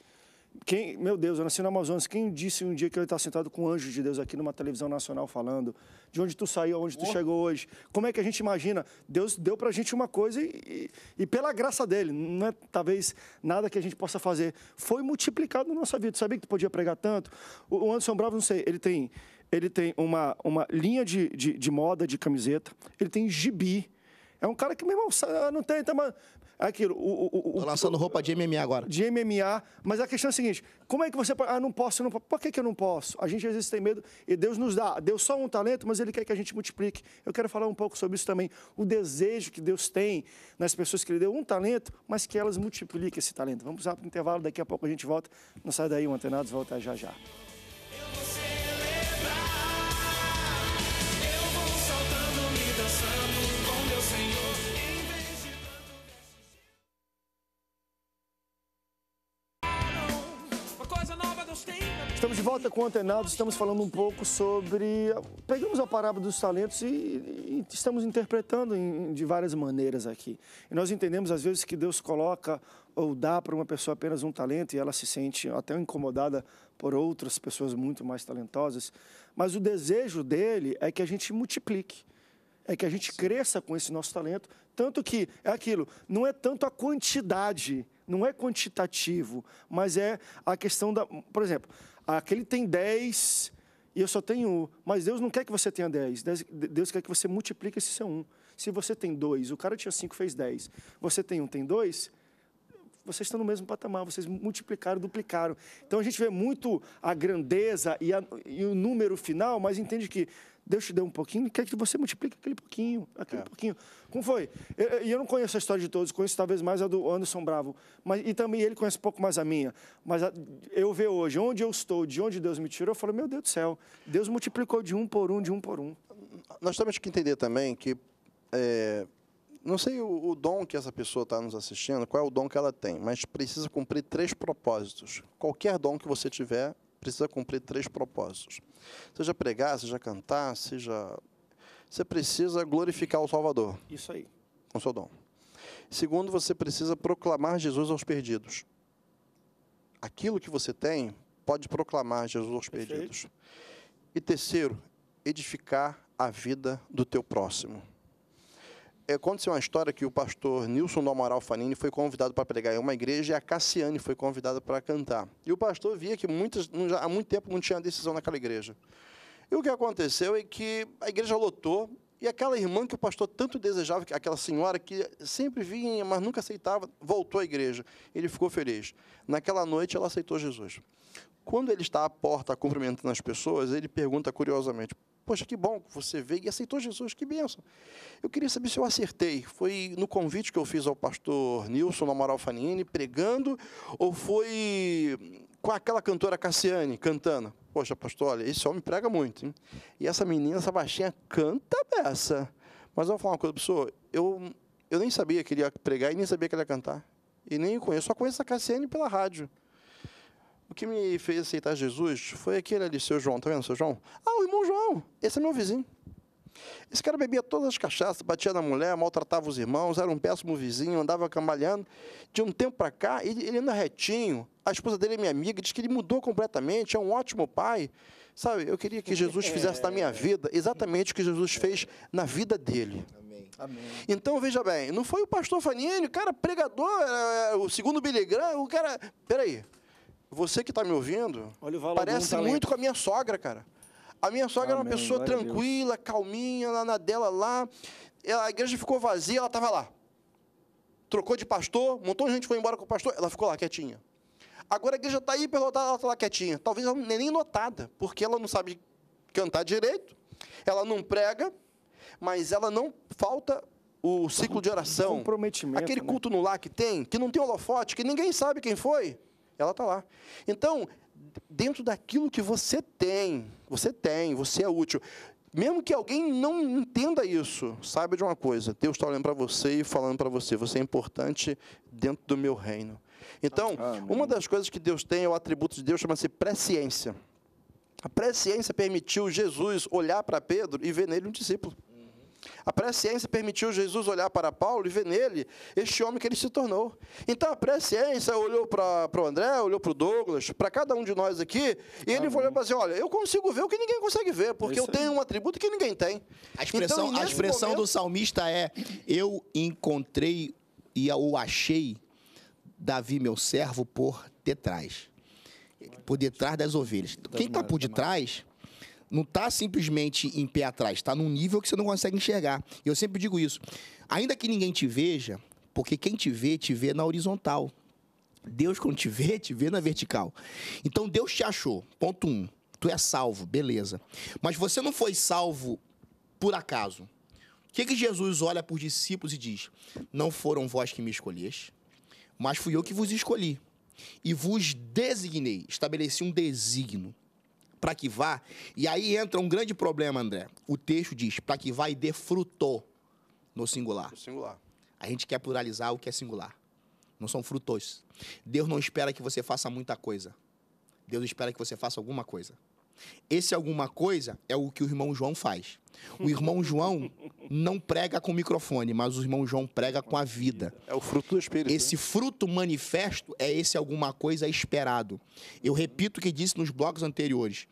Speaker 1: Quem, meu Deus, eu nasci no Amazonas. Quem disse um dia que eu estava sentado com um anjo de Deus aqui numa televisão nacional falando de onde tu saiu, onde tu oh. chegou hoje? Como é que a gente imagina? Deus deu para a gente uma coisa e, e, e, pela graça dele, não é talvez nada que a gente possa fazer. Foi multiplicado na nossa vida. Tu sabia que tu podia pregar tanto? O Anderson Bravo, não sei, ele tem ele tem uma, uma linha de, de, de moda de camiseta, ele tem gibi. É um cara que, meu irmão, não tem, tá, mas... É aquilo, o, o, o, Tô lançando roupa de MMA agora. De MMA, mas a questão é a seguinte, como é que você... Ah, não posso, não posso. Por que, que eu não posso? A gente às vezes tem medo e Deus nos dá. Deus só um talento, mas Ele quer que a gente multiplique. Eu quero falar um pouco sobre isso também. O desejo que Deus tem nas pessoas que Ele deu um talento, mas que elas multipliquem esse talento. Vamos lá para o intervalo, daqui a pouco a gente volta. Não sai daí, o Antenados volta já já. Eu vou volta com o Antenado, estamos falando um pouco sobre. Pegamos a parábola dos talentos e, e estamos interpretando em, de várias maneiras aqui. E nós entendemos, às vezes, que Deus coloca ou dá para uma pessoa apenas um talento e ela se sente até incomodada por outras pessoas muito mais talentosas. Mas o desejo dele é que a gente multiplique é que a gente cresça com esse nosso talento, tanto que é aquilo, não é tanto a quantidade, não é quantitativo, mas é a questão da, por exemplo, aquele tem 10 e eu só tenho um. Mas Deus não quer que você tenha 10. Deus quer que você multiplique esse seu 1. Um. Se você tem 2, o cara tinha 5, fez 10. Você tem 1, um, tem 2, vocês estão no mesmo patamar, vocês multiplicaram, duplicaram. Então a gente vê muito a grandeza e, a, e, o número final, mas entende que Deus te deu um pouquinho, quer que você multiplique aquele pouquinho, aquele é. pouquinho. Como foi? E eu, eu, não conheço a história de todos, conheço talvez mais a do Anderson Bravo, mas e também ele conhece um pouco mais a minha. Mas a, eu vejo hoje onde eu estou, de onde Deus me tirou, eu falo, meu Deus do céu, Deus multiplicou de um por um, de um por um. Nós temos que entender também que é,
Speaker 2: não sei o, o, dom que essa pessoa está nos assistindo, qual é o dom que ela tem, mas precisa cumprir três propósitos. Qualquer dom que você tiver, precisa cumprir três propósitos. Seja pregar, seja cantar, seja. Você precisa glorificar o Salvador. Isso aí. Com seu dom. Segundo, você precisa proclamar Jesus aos perdidos. Aquilo que você tem pode proclamar Jesus aos Perfeito. perdidos. E terceiro, edificar a vida do teu próximo. É, aconteceu uma história que o pastor Nilson do Amaral Fanini foi convidado para pregar em uma igreja e a Cassiane foi convidada para cantar. E o pastor via que muitas, já, há muito tempo não tinha decisão naquela igreja. E o que aconteceu é que a igreja lotou e aquela irmã que o pastor tanto desejava, aquela senhora que sempre vinha, mas nunca aceitava, voltou à igreja. Ele ficou feliz. Naquela noite ela aceitou Jesus quando ele está à porta cumprimentando as pessoas, ele pergunta curiosamente: Poxa, que bom que você veio e aceitou Jesus, que bênção. Eu queria saber se eu acertei. Foi no convite que eu fiz ao pastor Nilson Amaral Fanini pregando, ou foi com aquela cantora Cassiane cantando? Poxa, pastor, olha, esse homem prega muito, hein? E essa menina, essa baixinha, canta beça. Mas eu vou falar uma coisa, pessoa, eu, eu nem sabia que ele ia pregar e nem sabia que ele ia cantar. E nem conheço, só conheço a Cassiane pela rádio. O que me fez aceitar Jesus foi aquele ali, seu João. Tá vendo, seu João? Ah, o irmão João. Esse é meu vizinho. Esse cara bebia todas as cachaças, batia na mulher, maltratava os irmãos, era um péssimo vizinho, andava cambaleando. De um tempo para cá, ele, ele anda retinho. A esposa dele é minha amiga, diz que ele mudou completamente, é um ótimo pai. Sabe, eu queria que Jesus fizesse na minha vida exatamente o que Jesus fez na vida dele. Amém. Então, veja bem, não foi o pastor Fanini, o cara pregador, o segundo Billy Graham, o cara... Peraí, você que está me
Speaker 1: ouvindo, parece muito
Speaker 2: com a minha sogra, cara. A minha sogra Amém. era uma pessoa Glória tranquila, calminha, lá na dela, lá. Ela, a igreja ficou vazia, ela estava lá. Trocou de pastor, um montão de gente foi embora com o pastor, ela ficou lá quietinha. Agora a igreja está hiperlotada, ela está lá quietinha. Talvez ela não é nem notada, porque ela não sabe cantar direito, ela não prega, mas ela não falta o ciclo de oração. Comprometimento. Aquele né? culto né? no lar que tem, que não tem holofote, que ninguém sabe quem foi ela está lá. Então, dentro daquilo que você tem, você tem, você é útil. Mesmo que alguém não entenda isso, saiba de uma coisa: Deus está olhando para você e falando para você, você é importante dentro do meu reino. Então, uma das coisas que Deus tem, é o atributo de Deus, chama-se presciência. A presciência permitiu Jesus olhar para Pedro e ver nele um discípulo. A presciência permitiu Jesus olhar para Paulo e ver nele este homem que ele se tornou. Então a presciência olhou para o André, olhou para o Douglas, para cada um de nós aqui, e ele Amém. olhou para dizer: assim, olha, eu consigo ver o que ninguém consegue ver, porque eu tenho um atributo que ninguém tem. A então, expressão, então, a expressão momento... do
Speaker 3: salmista é: eu encontrei e o achei, Davi, meu servo, por detrás. Por detrás das ovelhas. Quem está por detrás não tá simplesmente em pé atrás, tá num nível que você não consegue enxergar. E eu sempre digo isso. Ainda que ninguém te veja, porque quem te vê, te vê na horizontal. Deus, quando te vê, te vê na vertical. Então Deus te achou. Ponto um. Tu é salvo, beleza. Mas você não foi salvo por acaso. O que, que Jesus olha para os discípulos e diz? Não foram vós que me escolheste, mas fui eu que vos escolhi e vos designei. Estabeleci um designo para que vá. E aí entra um grande problema, André. O texto diz para que vá e dê fruto no singular. No singular. A gente quer pluralizar o que é singular. Não são frutos. Deus não espera que você faça muita coisa. Deus espera que você faça alguma coisa. Esse alguma coisa é o que o irmão João faz. O irmão João não prega com microfone, mas o irmão João prega com a vida. É o fruto do Espírito. Esse né? fruto manifesto é esse alguma coisa esperado. Eu repito o que disse nos blocos anteriores.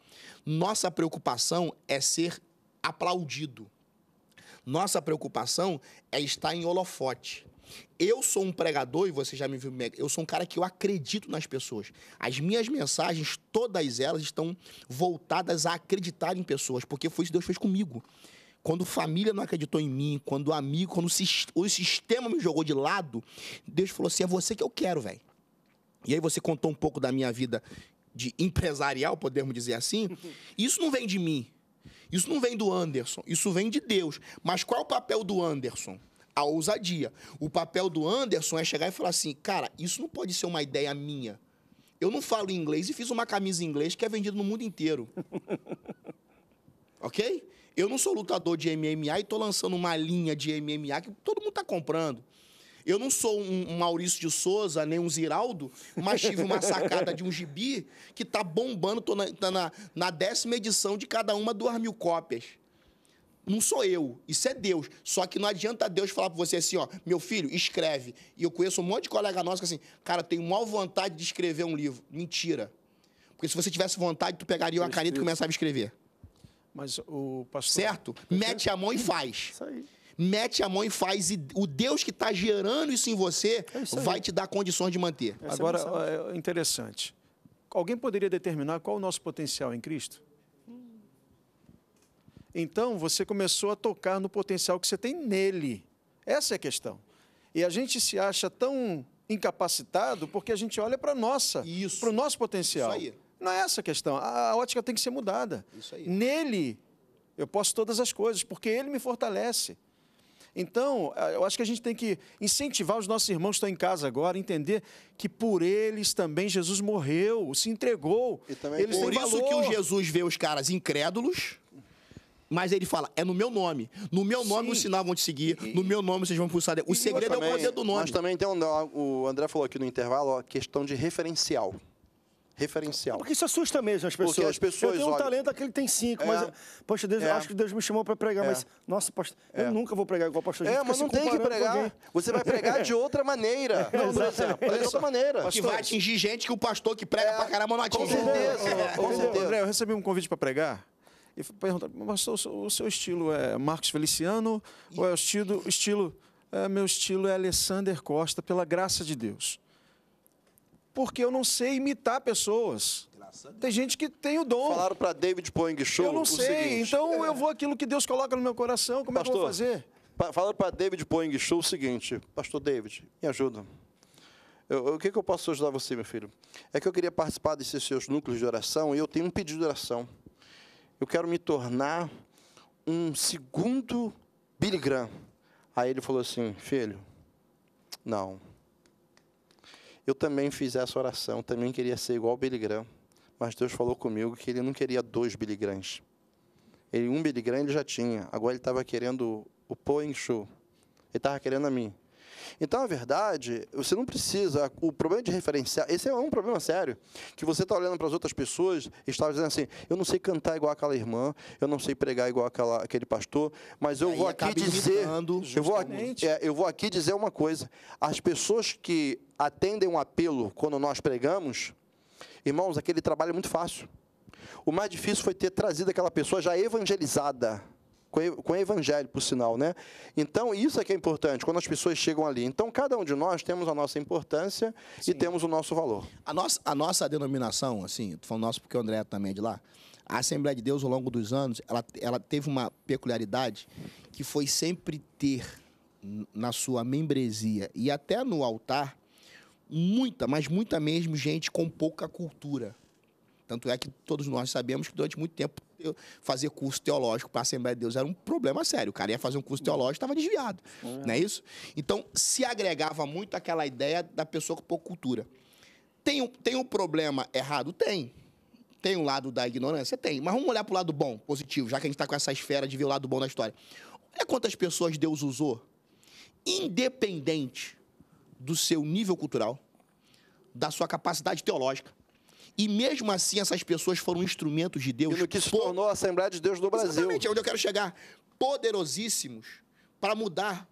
Speaker 3: Nossa preocupação é ser aplaudido. Nossa preocupação é estar em holofote. Eu sou um pregador, e você já me viu, eu sou um cara que eu acredito nas pessoas. As minhas mensagens, todas elas, estão voltadas a acreditar em pessoas, porque foi isso que Deus fez comigo. Quando família não acreditou em mim, quando amigo, quando o sistema me jogou de lado, Deus falou assim: é você que eu quero, velho. E aí você contou um pouco da minha vida de empresarial, podemos dizer assim. Isso não vem de mim, isso não vem do Anderson, isso vem de Deus. Mas qual é o papel do Anderson? a ousadia. O papel do Anderson é chegar e falar assim: cara, isso não pode ser uma ideia minha. Eu não falo inglês e fiz uma camisa em inglês que é vendida no mundo inteiro. ok? Eu não sou lutador de MMA e estou lançando uma linha de MMA que todo mundo está comprando. Eu não sou um, Maurício de Souza, nem um Ziraldo, mas tive uma sacada de um gibi que está bombando, tô na, tá na, na décima edição de cada uma duas mil cópias não sou eu, isso é Deus. Só que não adianta Deus falar para você assim, ó, meu filho, escreve. E eu conheço um monte de colega nosso que assim, cara, tenho mal vontade de escrever um livro. Mentira. Porque se você tivesse vontade, tu pegaria uma caneta e começava a escrever. Mas o pastor... Certo? Mete a mão e faz. Isso aí mete a mão e faz. E o Deus que está gerando isso em você é vai te dar condições de manter. Essa Agora,
Speaker 4: é interessante. Alguém poderia determinar qual o nosso potencial em Cristo? Então, você começou a tocar no potencial que você tem nele. Essa é a questão. E a gente se acha tão incapacitado porque a gente olha para nossa, para o nosso potencial. Isso aí. Não é essa a questão. A, ótica tem que ser mudada. Isso aí. Nele, eu posso todas as coisas, porque ele me fortalece. Então, eu acho que a gente tem que incentivar os nossos irmãos que estão em casa agora, entender que por eles também Jesus morreu, se entregou. E também eles por isso valor. que o Jesus
Speaker 3: vê os caras incrédulos mas ele fala, é no meu nome. No meu nome Sim. os sinais vão te seguir, no meu nome vocês vão pulsar.
Speaker 1: O segredo também, é o poder do nome. Mas também
Speaker 2: tem, então, um, o André falou aqui no intervalo, a questão de referencial
Speaker 1: referencial. Porque isso assusta mesmo as pessoas. Porque as pessoas eu tenho um olha... talento que ele tem cinco, é. mas, poxa, Deus, é. acho que Deus me chamou para pregar, é. mas, nossa, pastor, eu é. nunca vou pregar igual pastor. É, mas não tem que pregar. É. É, você vai pregar de outra maneira. Não, por exemplo, de outra maneira. Pastor. Que vai atingir gente que o
Speaker 4: pastor que
Speaker 3: prega para caramba não atinge. Com certeza. Com
Speaker 4: certeza. André, eu recebi um convite para pregar e perguntaram, mas o, seu estilo é Marcos Feliciano e... ou é o estilo... estilo é, meu estilo é Alessander Costa, pela graça de Deus. Porque eu não sei imitar pessoas. Tem gente que tem o dom. Falaram para David Poing Show. Eu não sei, seguinte, então é... eu vou aquilo que Deus coloca no meu coração, como pastor, é que eu vou fazer? falaram para David Poing Show o
Speaker 2: seguinte: Pastor David, me ajuda. Eu, eu, o que, que eu posso ajudar você, meu filho? É que eu queria participar desses seus núcleos de oração e eu tenho um pedido de oração eu quero me tornar um segundo Billy Graham. Aí ele falou assim, filho, não. Eu também fiz essa oração, também queria ser igual ao Billy Graham, mas Deus falou comigo que ele não queria dois Billy Grahams. Ele um Billy Graham ele já tinha, agora ele estava querendo o Poen Show. Ele estava querendo a mim. Então, na verdade, você não precisa. O problema de referenciar. Esse é um problema sério. Que você está olhando para as outras pessoas e está dizendo assim: eu não sei cantar igual aquela irmã, eu não sei pregar igual aquela, aquele pastor, mas eu Aí vou aqui dizer. Eu vou, é, eu vou aqui dizer uma coisa. As pessoas que atendem um apelo quando nós pregamos, irmãos, aquele trabalho é muito fácil. O mais difícil foi ter trazido aquela pessoa já evangelizada com o evangelho, por sinal, né? Então, isso é que é importante, quando as pessoas chegam ali. Então, cada um de nós temos a nossa importância Sim. e temos o nosso valor.
Speaker 3: A nossa, a nossa denominação, assim, estou falando nosso porque o André também é de lá, a Assembleia de Deus, ao longo dos anos, ela, ela teve uma peculiaridade que foi sempre ter na sua membresia e até no altar muita, mas muita mesmo gente com pouca cultura. Tanto é que todos nós sabemos que durante muito tempo fazer curso teológico para a Assembleia de Deus era um problema sério. O cara ia fazer um curso teológico estava desviado. É. Não é isso? Então, se agregava muito aquela ideia da pessoa com pouca cultura. Tem, um, tem um problema errado? Tem. Tem um lado da ignorância? Tem. Mas vamos olhar para o lado bom, positivo, já que a gente está com essa esfera de ver o lado bom da história. Olha quantas pessoas Deus usou, independente do seu nível cultural, da sua capacidade teológica, e mesmo assim, essas pessoas foram instrumentos de Deus. E no que se tornou a Assembleia de Deus do Brasil. Exatamente, é onde eu quero chegar. Poderosíssimos para mudar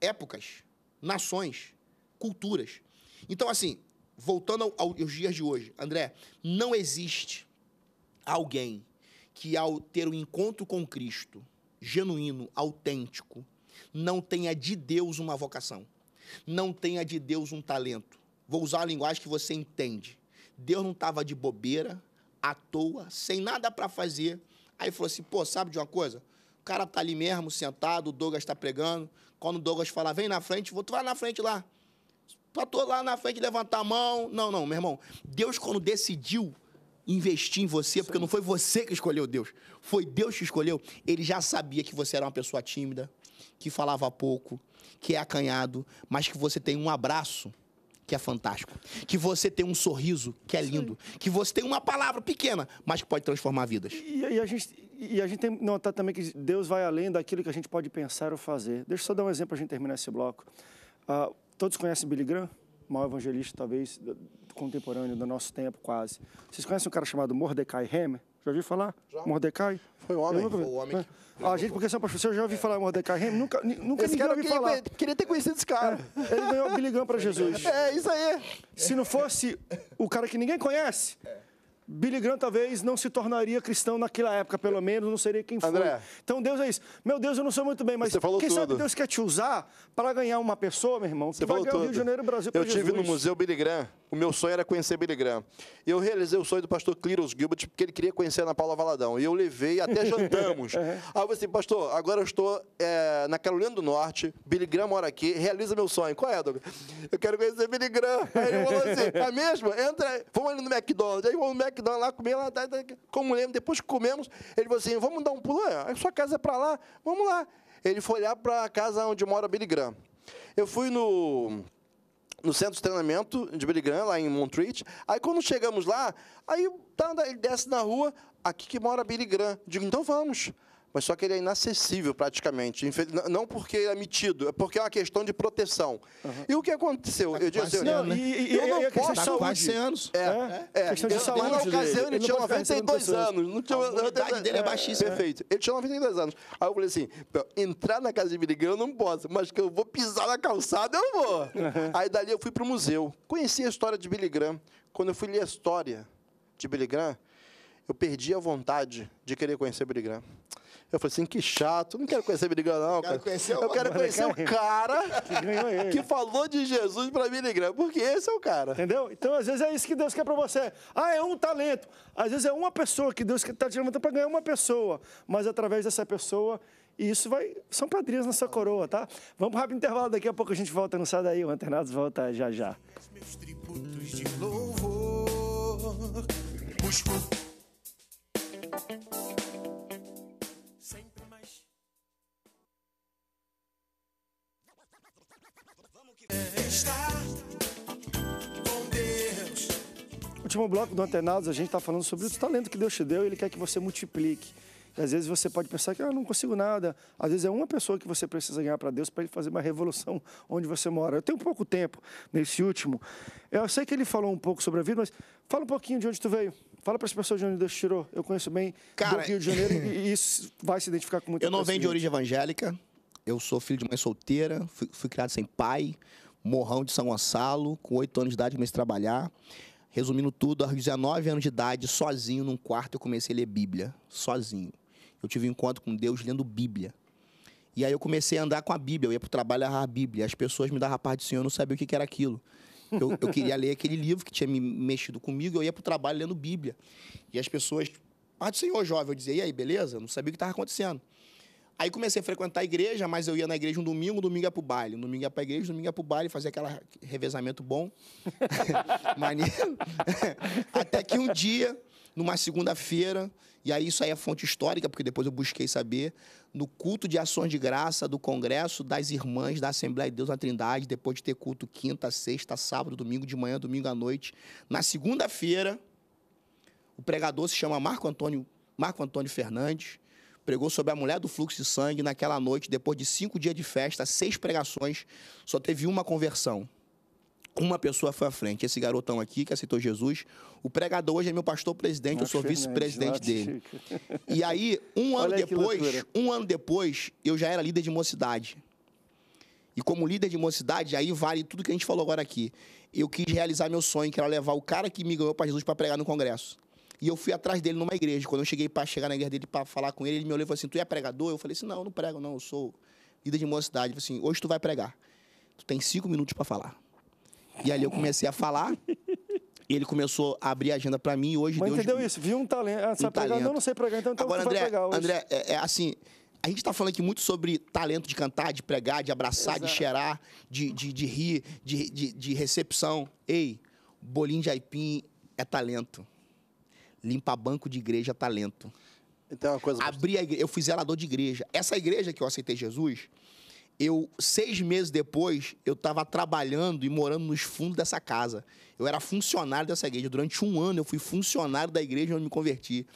Speaker 3: épocas, nações, culturas. Então, assim, voltando aos dias de hoje, André, não existe alguém que, ao ter um encontro com Cristo, genuíno, autêntico, não tenha de Deus uma vocação, não tenha de Deus um talento. Vou usar a linguagem que você entende. Deus não estava de bobeira, à toa, sem nada para fazer. Aí falou assim: pô, sabe de uma coisa? O cara tá ali mesmo, sentado, o Douglas está pregando. Quando o Douglas falar, vem na frente, vou, tu vai na frente lá. Pra tu lá na frente levantar a mão. Não, não, meu irmão. Deus, quando decidiu investir em você, Sim. porque não foi você que escolheu Deus, foi Deus que escolheu, ele já sabia que você era uma pessoa tímida, que falava pouco, que é acanhado, mas que você tem um abraço que é fantástico, que você tem um sorriso que é lindo, Sim. que você tem uma palavra pequena, mas que pode transformar vidas.
Speaker 1: E, e a gente e a gente tem que notar também que Deus vai além daquilo que a gente pode pensar ou fazer. Deixa eu só dar um exemplo para a gente terminar esse bloco. Uh, todos conhecem Billy Graham, maior evangelista talvez contemporâneo do nosso tempo quase. Vocês conhecem um cara chamado Mordecai Hammer? Já ouviu falar? Já. Mordecai? Foi um homem. Foi o homem. É. Que... A ah, gente, porque são professor, eu já ouvi falar Mordecai Remy, nunca, nunca ninguém ouviu falar. Queria, queria ter conhecido esse cara. É. Ele ganhou o Billy Graham pra Jesus. É, isso aí. Se não fosse o cara que ninguém conhece... Billy Graham talvez não se tornaria cristão naquela época, pelo menos, não seria quem foi. André. Então Deus é isso. Meu Deus, eu não sou muito bem, mas quem tudo. sabe Deus quer te usar para ganhar uma pessoa, meu irmão? Você falou ganhar tudo. o Rio de Janeiro Brasil Eu tive Jesus. no Museu
Speaker 2: Billy Graham o meu sonho era conhecer Billy Graham. Eu realizei o sonho do pastor Clearus Gilbert, porque ele queria conhecer a Ana Paula Valadão. E eu levei, até jantamos. uhum. Aí eu falei assim, pastor, agora eu estou é, na Carolina do Norte, Billy Graham mora aqui, realiza meu sonho. Qual é, Douglas? Eu quero conhecer Billy Graham. Aí ele falou assim, é mesmo? Entra aí. Vamos ali no McDonald's. Aí vamos no McDonald's lá, comer lá, tá, tá, tá. como lembro, depois que comemos, ele falou assim, vamos dar um pulo, é, a sua casa é para lá, vamos lá. Ele foi olhar para a casa onde mora Billy Graham. Eu fui no no centro de treinamento de Billy Graham lá em Montreat. Aí quando chegamos lá, aí tá, ele desce na rua, aqui que mora Billy Graham. Digo, então vamos mas só que ele é inacessível praticamente. Não porque ele é metido, é porque é uma questão de proteção. Uhum. E o que aconteceu? Tá eu disse, eu, não, né? e, e, eu não e, posso tá 100 anos. É, é. é. Questão de eu, Na ocasião ele, ele tinha 92 anos. Não tinha, a idade dele é, é baixíssima. Perfeito. Ele tinha 92 anos. Aí eu falei assim, entrar na casa de Birigão eu não posso, mas que eu vou pisar na calçada, eu vou. Uhum. Aí dali eu fui para o museu. Conheci a história de Billy Graham. Quando eu fui ler a história de Billy Graham, eu perdi a vontade de querer conhecer Billy Graham. Eu falei assim, que chato, não quero conhecer Mirigram, não, cara. Quero conhecer eu quero conhecer o cara
Speaker 1: que, falou de Jesus para Mirigram, porque esse é o cara. Entendeu? Então, às vezes, é isso que Deus quer para você. Ah, é um talento. Às vezes, é uma pessoa que Deus está te levantando para ganhar uma pessoa, mas através dessa pessoa... isso vai. São padrinhos na sua coroa, tá? Vamos rápido intervalo, daqui a pouco a gente volta, não sai daí, o Antenados volta já já. Meus tributos de louvor. Busco. Último bloco do Antenados, a gente está falando sobre o talento que Deus te deu e Ele quer que você multiplique. E às vezes você pode pensar que ah, eu não consigo nada. Às vezes é uma pessoa que você precisa ganhar para Deus para ele fazer uma revolução onde você mora. Eu tenho pouco tempo nesse último. Eu sei que ele falou um pouco sobre a vida, mas fala um pouquinho de onde tu veio. Fala para as pessoas de onde Deus tirou. Eu conheço bem Cara, do Rio de Janeiro e isso vai se identificar com muita Eu não venho de origem
Speaker 3: evangélica eu sou filho de mãe solteira, fui, fui criado sem pai, morrão de São Gonçalo, com oito anos de idade comecei a trabalhar. Resumindo tudo, aos 19 anos de idade, sozinho num quarto, eu comecei a ler Bíblia, sozinho. Eu tive um encontro com Deus lendo Bíblia. E aí eu comecei a andar com a Bíblia, eu ia pro trabalho a Bíblia. As pessoas me davam a parte do Senhor, eu não sabia o que, que era aquilo. Eu, eu, queria ler aquele livro que tinha me mexido comigo, eu ia pro trabalho lendo Bíblia. E as pessoas, parte ah, do Senhor, jovem, eu dizia, e aí, beleza? Eu não sabia o que estava acontecendo. Aí comecei a frequentar a igreja, mas eu ia na igreja um domingo, um domingo ia pro baile. Um domingo ia pra igreja, um domingo ia pro baile, fazia aquele revezamento bom. Maneiro. Até que um dia, numa segunda-feira, e aí isso aí é fonte histórica, porque depois eu busquei saber, no culto de ações de graça do Congresso das Irmãs da Assembleia de Deus na Trindade, depois de ter culto quinta, sexta, sábado, domingo de manhã, domingo à noite. Na segunda-feira, o pregador se chama Marco Antônio, Marco Antônio Fernandes pregou sobre a mulher do fluxo de sangue naquela noite, depois de cinco dias de festa, seis pregações, só teve uma conversão. Uma pessoa foi à frente, esse garotão aqui que aceitou Jesus. O pregador hoje é meu pastor presidente, Nossa, eu ah, sou vice-presidente ah, dele. E aí, um ano depois, um ano depois, eu já era líder de mocidade. E como líder de mocidade, aí vale tudo que a gente falou agora aqui. Eu quis realizar meu sonho, que era levar o cara que me ganhou para Jesus para pregar no congresso. E eu fui atrás dele numa igreja. Quando eu cheguei para chegar na igreja dele para falar com ele, ele me olhou e falou assim: Tu é pregador? Eu falei assim: Não, eu não prego, não. Eu sou líder de mocidade. Ele falou assim: Hoje tu vai pregar. Tu tem cinco minutos para falar. E ali eu comecei a falar. E ele começou a abrir a agenda para mim. E hoje Mas Deus entendeu
Speaker 1: me... isso? Viu um talento. Ah, um talento. Pregar, não, não sei pregar, então, então Agora, André, André,
Speaker 3: é, é assim a gente está falando aqui muito sobre talento de cantar, de pregar, de abraçar, Exato. de cheirar, de, de, de rir, de, de, de, recepção. Ei, bolinho de aipim é talento limpar banco de igreja talento. Tá então, é uma coisa Abri a eu fui zelador de igreja. Essa igreja que eu aceitei Jesus, eu seis meses depois eu estava trabalhando e morando nos fundos dessa casa. Eu era funcionário dessa igreja durante um ano. Eu fui funcionário da igreja onde me converti.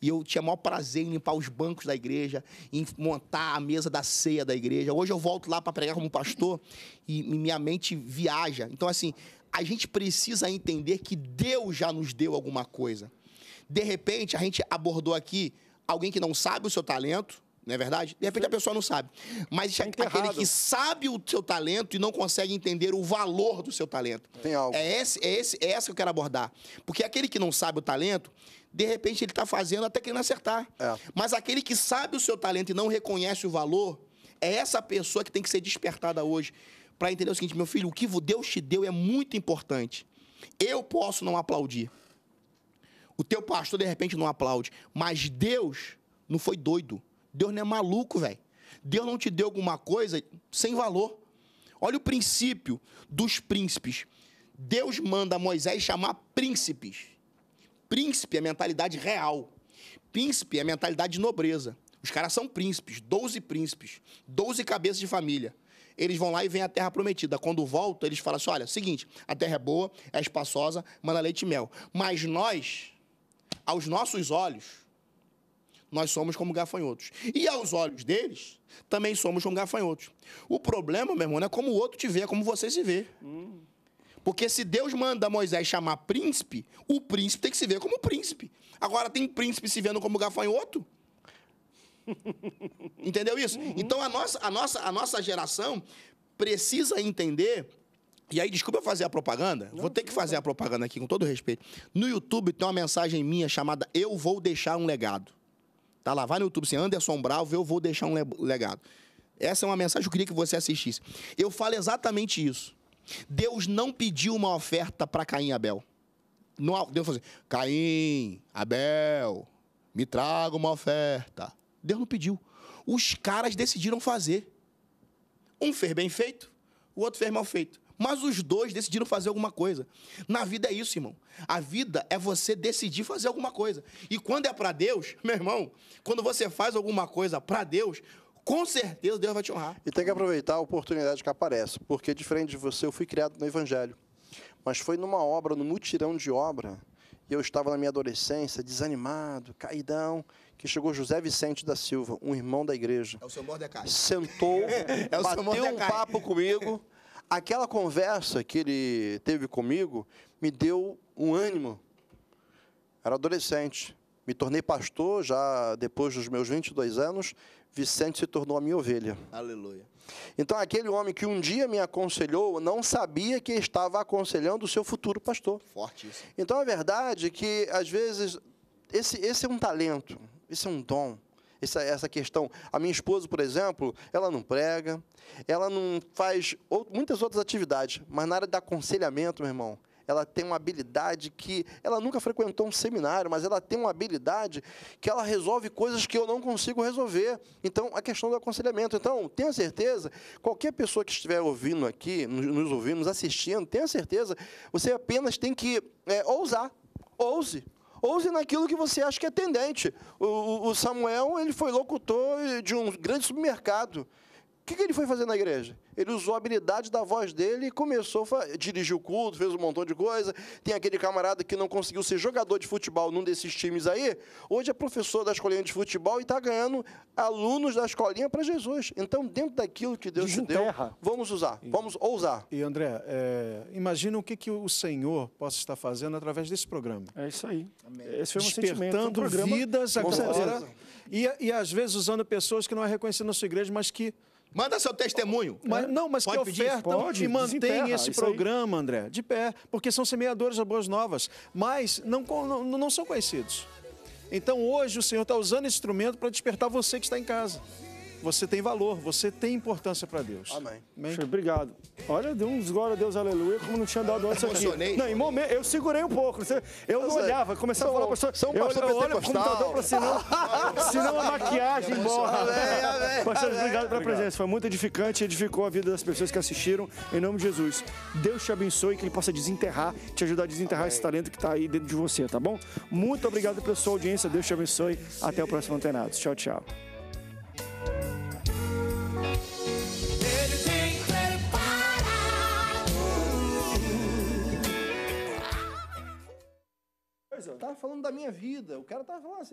Speaker 3: E eu tinha o maior prazer em limpar os bancos da igreja, em montar a mesa da ceia da igreja. Hoje eu volto lá para pregar como pastor e minha mente viaja. Então, assim, a gente precisa entender que Deus já nos deu alguma coisa. De repente, a gente abordou aqui alguém que não sabe o seu talento, não é verdade? De repente a pessoa não sabe. Mas Tem aquele que sabe o seu talento e não consegue entender o valor do seu talento. Tem algo. É, esse, é, esse, é essa que eu quero abordar. Porque aquele que não sabe o talento, de repente ele está fazendo até querendo acertar. É. Mas aquele que sabe o seu talento e não reconhece o valor, é essa pessoa que tem que ser despertada hoje para entender o seguinte: meu filho, o que Deus te deu é muito importante. Eu posso não aplaudir. O teu pastor, de repente, não aplaude. Mas Deus não foi doido. Deus não é maluco, velho. Deus não te deu alguma coisa sem valor. Olha o princípio dos príncipes. Deus manda Moisés chamar príncipes. Príncipe é mentalidade real. Príncipe é mentalidade de nobreza. Os caras são príncipes, doze príncipes, doze cabeças de família. Eles vão lá e vêm à terra prometida. Quando voltam, eles falam assim: olha, seguinte, a terra é boa, é espaçosa, manda leite e mel. Mas nós, aos nossos olhos, nós somos como gafanhotos. E aos olhos deles, também somos como gafanhotos. O problema, meu irmão, não é como o outro te vê, é como você se vê. Porque se Deus manda Moisés chamar príncipe, o príncipe tem que se ver como príncipe. Agora, tem príncipe se vendo como gafanhoto? Entendeu isso? Uhum. Então, a nossa, a, nossa, a nossa geração precisa entender e aí, desculpa eu fazer a propaganda. Não, vou ter que fazer a propaganda aqui, com todo respeito. No YouTube tem uma mensagem minha chamada Eu Vou Deixar um Legado. Tá lá, vai no YouTube, assim, Anderson Bravo, Eu Vou Deixar um Legado. Essa é uma mensagem que eu queria que você assistisse. Eu falo exatamente isso. Deus não pediu uma oferta para Caim e Abel. Deus falou assim, Caim, Abel, me traga uma oferta. Deus não pediu. Os caras decidiram fazer. Um fez bem feito, o outro fez mal feito. Mas os dois decidiram fazer alguma coisa. Na vida é isso, irmão. A vida é você decidir fazer alguma coisa. E quando é para Deus, meu irmão, quando você faz alguma coisa para Deus, com certeza Deus vai te honrar.
Speaker 2: E tem que aproveitar a oportunidade que aparece, porque diferente de você, eu fui criado no evangelho. Mas foi numa obra, no num mutirão de obra, e eu estava na minha adolescência, desanimado, caidão, que chegou José Vicente da Silva, um irmão da igreja. É
Speaker 3: o seu Mordecai.
Speaker 2: Sentou, é bateu um papo comigo aquela conversa que ele teve comigo me deu um ânimo. Era adolescente. Me tornei pastor já depois dos meus 22 anos. Vicente se tornou a minha ovelha. Aleluia. Então, aquele homem que um dia me aconselhou, não sabia que estava aconselhando o seu futuro pastor. Forte isso. Então, a verdade é que, às vezes, esse, esse é um talento, esse é um dom essa, essa questão. A minha esposa, por exemplo, ela não prega, ela não faz ou, muitas outras atividades, mas na área de aconselhamento, meu irmão, ela tem uma habilidade que ela nunca frequentou um seminário, mas ela tem uma habilidade que ela resolve coisas que eu não consigo resolver. Então, a questão do aconselhamento. Então, tenha certeza, qualquer pessoa que estiver ouvindo aqui, nos ouvindo, nos assistindo, tenha certeza, você apenas tem que é, ousar. Ouse ouse naquilo que você acha que é tendente. O, o Samuel ele foi locutor de um grande supermercado. O que, que ele foi fazer na igreja? Ele usou a habilidade da voz dele e começou a dirigir o culto, fez um montão de coisa. Tem aquele camarada que não conseguiu ser jogador de futebol num desses times aí. Hoje é professor da escolinha de futebol e está ganhando alunos da escolinha para Jesus. Então, dentro daquilo que Deus Desenterra. te deu,
Speaker 4: vamos usar, e, vamos ousar. E André, é, imagina o que, que o Senhor possa estar fazendo através desse programa. É isso aí. Esse foi um Despertando um programa, vidas agora. E, e às vezes usando pessoas que não é reconhecido na sua igreja, mas que Manda seu testemunho. Mas, não, mas pode que oferta, pode, e mantêm esse programa, André, de pé, porque são semeadores de boas novas, mas não, não, não são conhecidos. Então hoje o Senhor está usando esse instrumento para despertar você que está em casa. Você tem valor, você tem importância para Deus. Amém. Amém. Obrigado.
Speaker 1: Olha, deu uns glória a Deus, aleluia, como não tinha dado antes aqui. Não, em momento, eu segurei um pouco. Eu não olhava, começava a falar, pastor, São eu, pastor eu olho o computador para senão, senão a maquiagem morre. Pastor, obrigado pela presença. Foi muito edificante, edificou a vida das pessoas que assistiram. Em nome de Jesus. Deus te abençoe, que Ele possa desenterrar, te ajudar a desenterrar Amém. esse talento que está aí dentro de você, tá bom? Muito obrigado pela sua audiência. Deus te abençoe. Até o próximo Antenados. Tchau, tchau.
Speaker 2: Pois é, eu tava falando da minha vida. O cara tava falando assim,